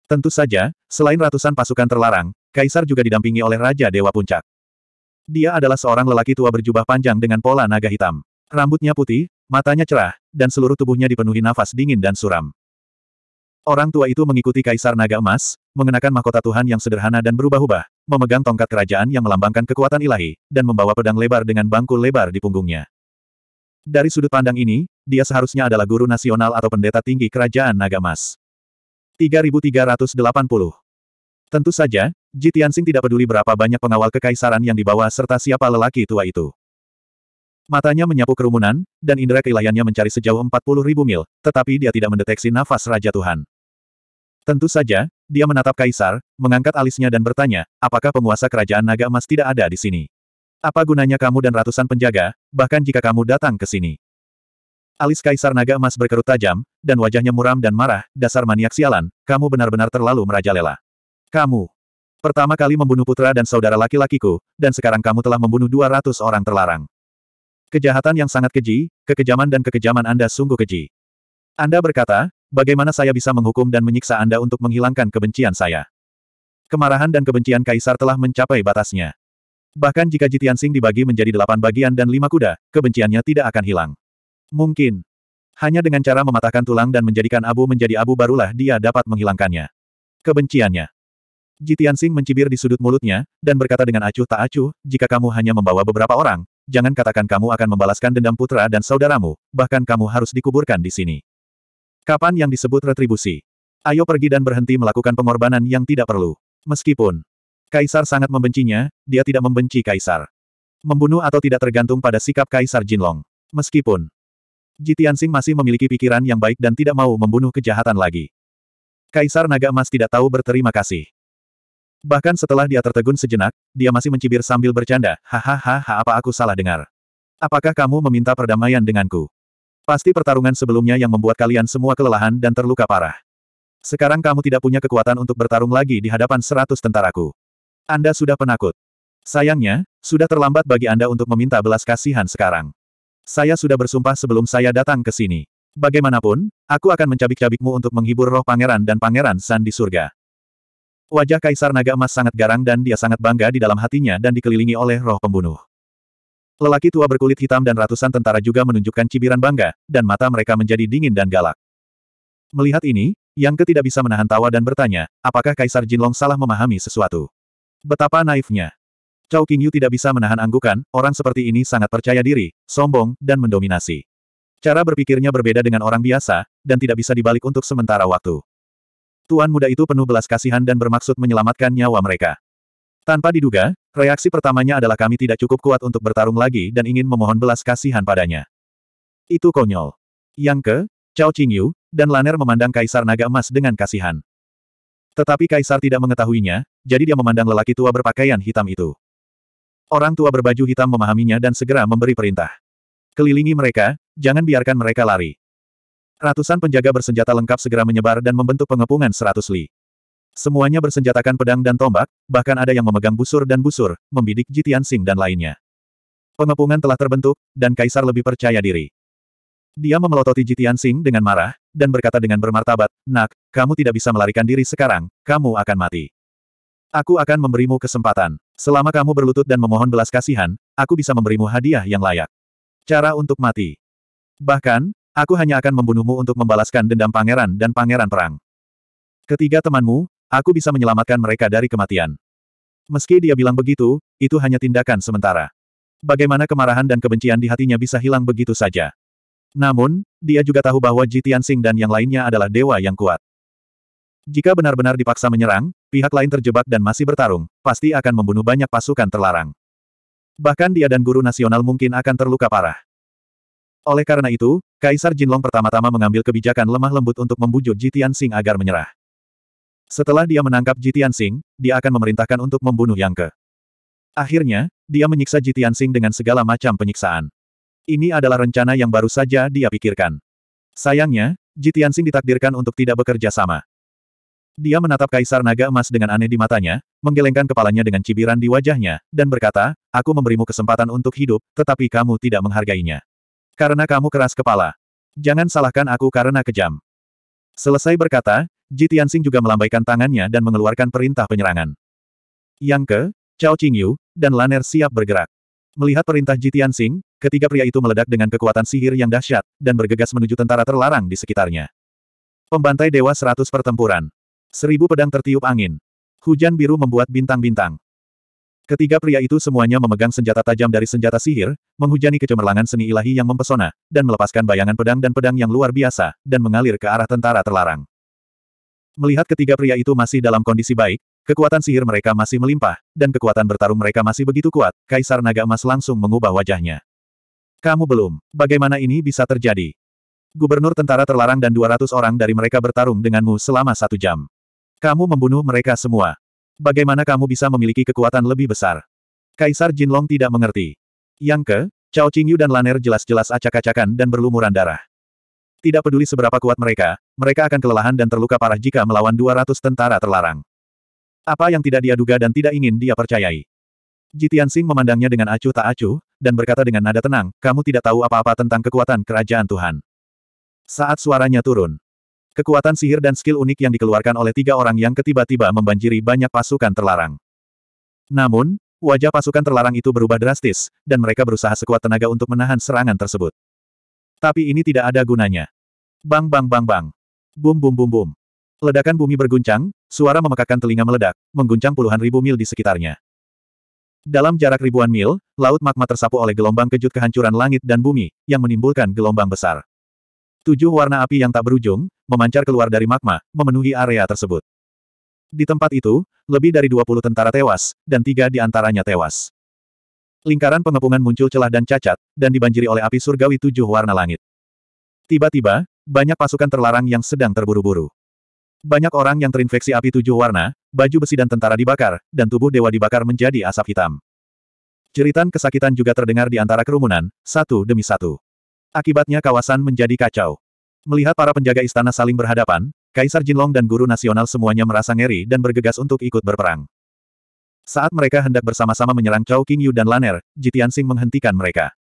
Tentu saja, selain ratusan pasukan terlarang, Kaisar juga didampingi oleh Raja Dewa Puncak. Dia adalah seorang lelaki tua berjubah panjang dengan pola naga hitam. Rambutnya putih, matanya cerah, dan seluruh tubuhnya dipenuhi nafas dingin dan suram. Orang tua itu mengikuti Kaisar Naga Emas, mengenakan mahkota Tuhan yang sederhana dan berubah-ubah, memegang tongkat kerajaan yang melambangkan kekuatan ilahi, dan membawa pedang lebar dengan bangku lebar di punggungnya. Dari sudut pandang ini, dia seharusnya adalah guru nasional atau pendeta tinggi kerajaan Naga Emas. 3380 Tentu saja, Jitiansing tidak peduli berapa banyak pengawal kekaisaran yang dibawa serta siapa lelaki tua itu. Matanya menyapu kerumunan, dan indera kelayannya mencari sejauh empat puluh ribu mil, tetapi dia tidak mendeteksi nafas Raja Tuhan. Tentu saja, dia menatap Kaisar, mengangkat alisnya dan bertanya, apakah penguasa kerajaan naga emas tidak ada di sini? Apa gunanya kamu dan ratusan penjaga, bahkan jika kamu datang ke sini? Alis Kaisar Naga Emas berkerut tajam, dan wajahnya muram dan marah, dasar maniak sialan, kamu benar-benar terlalu merajalela. Kamu. Pertama kali membunuh putra dan saudara laki-lakiku, dan sekarang kamu telah membunuh 200 orang terlarang. Kejahatan yang sangat keji, kekejaman dan kekejaman Anda sungguh keji. Anda berkata, bagaimana saya bisa menghukum dan menyiksa Anda untuk menghilangkan kebencian saya? Kemarahan dan kebencian Kaisar telah mencapai batasnya. Bahkan jika Jitian Jitiansing dibagi menjadi delapan bagian dan lima kuda, kebenciannya tidak akan hilang. Mungkin. Hanya dengan cara mematahkan tulang dan menjadikan abu menjadi abu barulah dia dapat menghilangkannya. Kebenciannya. Jitian Jitiansing mencibir di sudut mulutnya, dan berkata dengan acuh tak acuh, jika kamu hanya membawa beberapa orang, jangan katakan kamu akan membalaskan dendam putra dan saudaramu, bahkan kamu harus dikuburkan di sini. Kapan yang disebut retribusi? Ayo pergi dan berhenti melakukan pengorbanan yang tidak perlu. Meskipun Kaisar sangat membencinya, dia tidak membenci Kaisar. Membunuh atau tidak tergantung pada sikap Kaisar Jinlong. Meskipun Jitiansing masih memiliki pikiran yang baik dan tidak mau membunuh kejahatan lagi. Kaisar Naga Emas tidak tahu berterima kasih. Bahkan setelah dia tertegun sejenak, dia masih mencibir sambil bercanda, hahaha apa aku salah dengar. Apakah kamu meminta perdamaian denganku? Pasti pertarungan sebelumnya yang membuat kalian semua kelelahan dan terluka parah. Sekarang kamu tidak punya kekuatan untuk bertarung lagi di hadapan seratus tentaraku. Anda sudah penakut. Sayangnya, sudah terlambat bagi Anda untuk meminta belas kasihan sekarang. Saya sudah bersumpah sebelum saya datang ke sini. Bagaimanapun, aku akan mencabik-cabikmu untuk menghibur roh pangeran dan pangeran San di surga. Wajah Kaisar Naga Emas sangat garang dan dia sangat bangga di dalam hatinya dan dikelilingi oleh roh pembunuh. Lelaki tua berkulit hitam dan ratusan tentara juga menunjukkan cibiran bangga, dan mata mereka menjadi dingin dan galak. Melihat ini, Yang ketidak bisa menahan tawa dan bertanya, apakah Kaisar Jinlong salah memahami sesuatu? Betapa naifnya. Cao Qingyu tidak bisa menahan anggukan, orang seperti ini sangat percaya diri, sombong, dan mendominasi. Cara berpikirnya berbeda dengan orang biasa, dan tidak bisa dibalik untuk sementara waktu tuan muda itu penuh belas kasihan dan bermaksud menyelamatkan nyawa mereka. Tanpa diduga, reaksi pertamanya adalah kami tidak cukup kuat untuk bertarung lagi dan ingin memohon belas kasihan padanya. Itu konyol. Yang ke, Cao Qingyu, dan Laner memandang Kaisar Naga Emas dengan kasihan. Tetapi Kaisar tidak mengetahuinya, jadi dia memandang lelaki tua berpakaian hitam itu. Orang tua berbaju hitam memahaminya dan segera memberi perintah. Kelilingi mereka, jangan biarkan mereka lari. Ratusan penjaga bersenjata lengkap segera menyebar dan membentuk pengepungan seratus li. Semuanya bersenjatakan pedang dan tombak, bahkan ada yang memegang busur dan busur, membidik Jitian Sing dan lainnya. Pengepungan telah terbentuk, dan Kaisar lebih percaya diri. Dia memelototi Jitian Sing dengan marah, dan berkata dengan bermartabat, Nak, kamu tidak bisa melarikan diri sekarang, kamu akan mati. Aku akan memberimu kesempatan. Selama kamu berlutut dan memohon belas kasihan, aku bisa memberimu hadiah yang layak. Cara untuk mati. Bahkan, Aku hanya akan membunuhmu untuk membalaskan dendam pangeran dan pangeran perang. Ketiga temanmu, aku bisa menyelamatkan mereka dari kematian. Meski dia bilang begitu, itu hanya tindakan sementara. Bagaimana kemarahan dan kebencian di hatinya bisa hilang begitu saja. Namun, dia juga tahu bahwa Jitian Sing dan yang lainnya adalah dewa yang kuat. Jika benar-benar dipaksa menyerang, pihak lain terjebak dan masih bertarung, pasti akan membunuh banyak pasukan terlarang. Bahkan dia dan guru nasional mungkin akan terluka parah. Oleh karena itu, Kaisar Jinlong pertama-tama mengambil kebijakan lemah lembut untuk membujuk Jitian Sing agar menyerah. Setelah dia menangkap Jitian Sing, dia akan memerintahkan untuk membunuh Yang Ke. Akhirnya, dia menyiksa Jitian Sing dengan segala macam penyiksaan. Ini adalah rencana yang baru saja dia pikirkan. Sayangnya, Jitian Sing ditakdirkan untuk tidak bekerja sama. Dia menatap Kaisar Naga Emas dengan aneh di matanya, menggelengkan kepalanya dengan cibiran di wajahnya, dan berkata, Aku memberimu kesempatan untuk hidup, tetapi kamu tidak menghargainya. Karena kamu keras kepala. Jangan salahkan aku karena kejam. Selesai berkata, Ji juga melambaikan tangannya dan mengeluarkan perintah penyerangan. Yang ke, Cao Qingyu, dan Laner siap bergerak. Melihat perintah Ji ketiga pria itu meledak dengan kekuatan sihir yang dahsyat, dan bergegas menuju tentara terlarang di sekitarnya. Pembantai Dewa Seratus Pertempuran. Seribu pedang tertiup angin. Hujan biru membuat bintang-bintang. Ketiga pria itu semuanya memegang senjata tajam dari senjata sihir, menghujani kecemerlangan seni ilahi yang mempesona, dan melepaskan bayangan pedang dan pedang yang luar biasa, dan mengalir ke arah tentara terlarang. Melihat ketiga pria itu masih dalam kondisi baik, kekuatan sihir mereka masih melimpah, dan kekuatan bertarung mereka masih begitu kuat, Kaisar Naga Emas langsung mengubah wajahnya. Kamu belum, bagaimana ini bisa terjadi? Gubernur tentara terlarang dan 200 orang dari mereka bertarung denganmu selama satu jam. Kamu membunuh mereka semua. Bagaimana kamu bisa memiliki kekuatan lebih besar? Kaisar Jinlong tidak mengerti. Yang ke, Cao Qingyu dan Laner jelas-jelas acak-acakan dan berlumuran darah. Tidak peduli seberapa kuat mereka, mereka akan kelelahan dan terluka parah jika melawan 200 tentara terlarang. Apa yang tidak dia duga dan tidak ingin dia percayai. Jitian Sing memandangnya dengan acuh tak acuh, dan berkata dengan nada tenang, kamu tidak tahu apa-apa tentang kekuatan kerajaan Tuhan. Saat suaranya turun, Kekuatan sihir dan skill unik yang dikeluarkan oleh tiga orang yang ketiba-tiba membanjiri banyak pasukan terlarang. Namun, wajah pasukan terlarang itu berubah drastis, dan mereka berusaha sekuat tenaga untuk menahan serangan tersebut. Tapi ini tidak ada gunanya. Bang bang bang bang. Bum bum bum bum. Ledakan bumi berguncang, suara memekakkan telinga meledak, mengguncang puluhan ribu mil di sekitarnya. Dalam jarak ribuan mil, laut magma tersapu oleh gelombang kejut kehancuran langit dan bumi, yang menimbulkan gelombang besar. Tujuh warna api yang tak berujung, memancar keluar dari magma, memenuhi area tersebut. Di tempat itu, lebih dari 20 tentara tewas, dan tiga di antaranya tewas. Lingkaran pengepungan muncul celah dan cacat, dan dibanjiri oleh api surgawi tujuh warna langit. Tiba-tiba, banyak pasukan terlarang yang sedang terburu-buru. Banyak orang yang terinfeksi api tujuh warna, baju besi dan tentara dibakar, dan tubuh dewa dibakar menjadi asap hitam. Jeritan kesakitan juga terdengar di antara kerumunan, satu demi satu. Akibatnya kawasan menjadi kacau. Melihat para penjaga istana saling berhadapan, Kaisar Jinlong dan guru nasional semuanya merasa ngeri dan bergegas untuk ikut berperang. Saat mereka hendak bersama-sama menyerang Chao Qingyu dan Laner, Jitian Sing menghentikan mereka.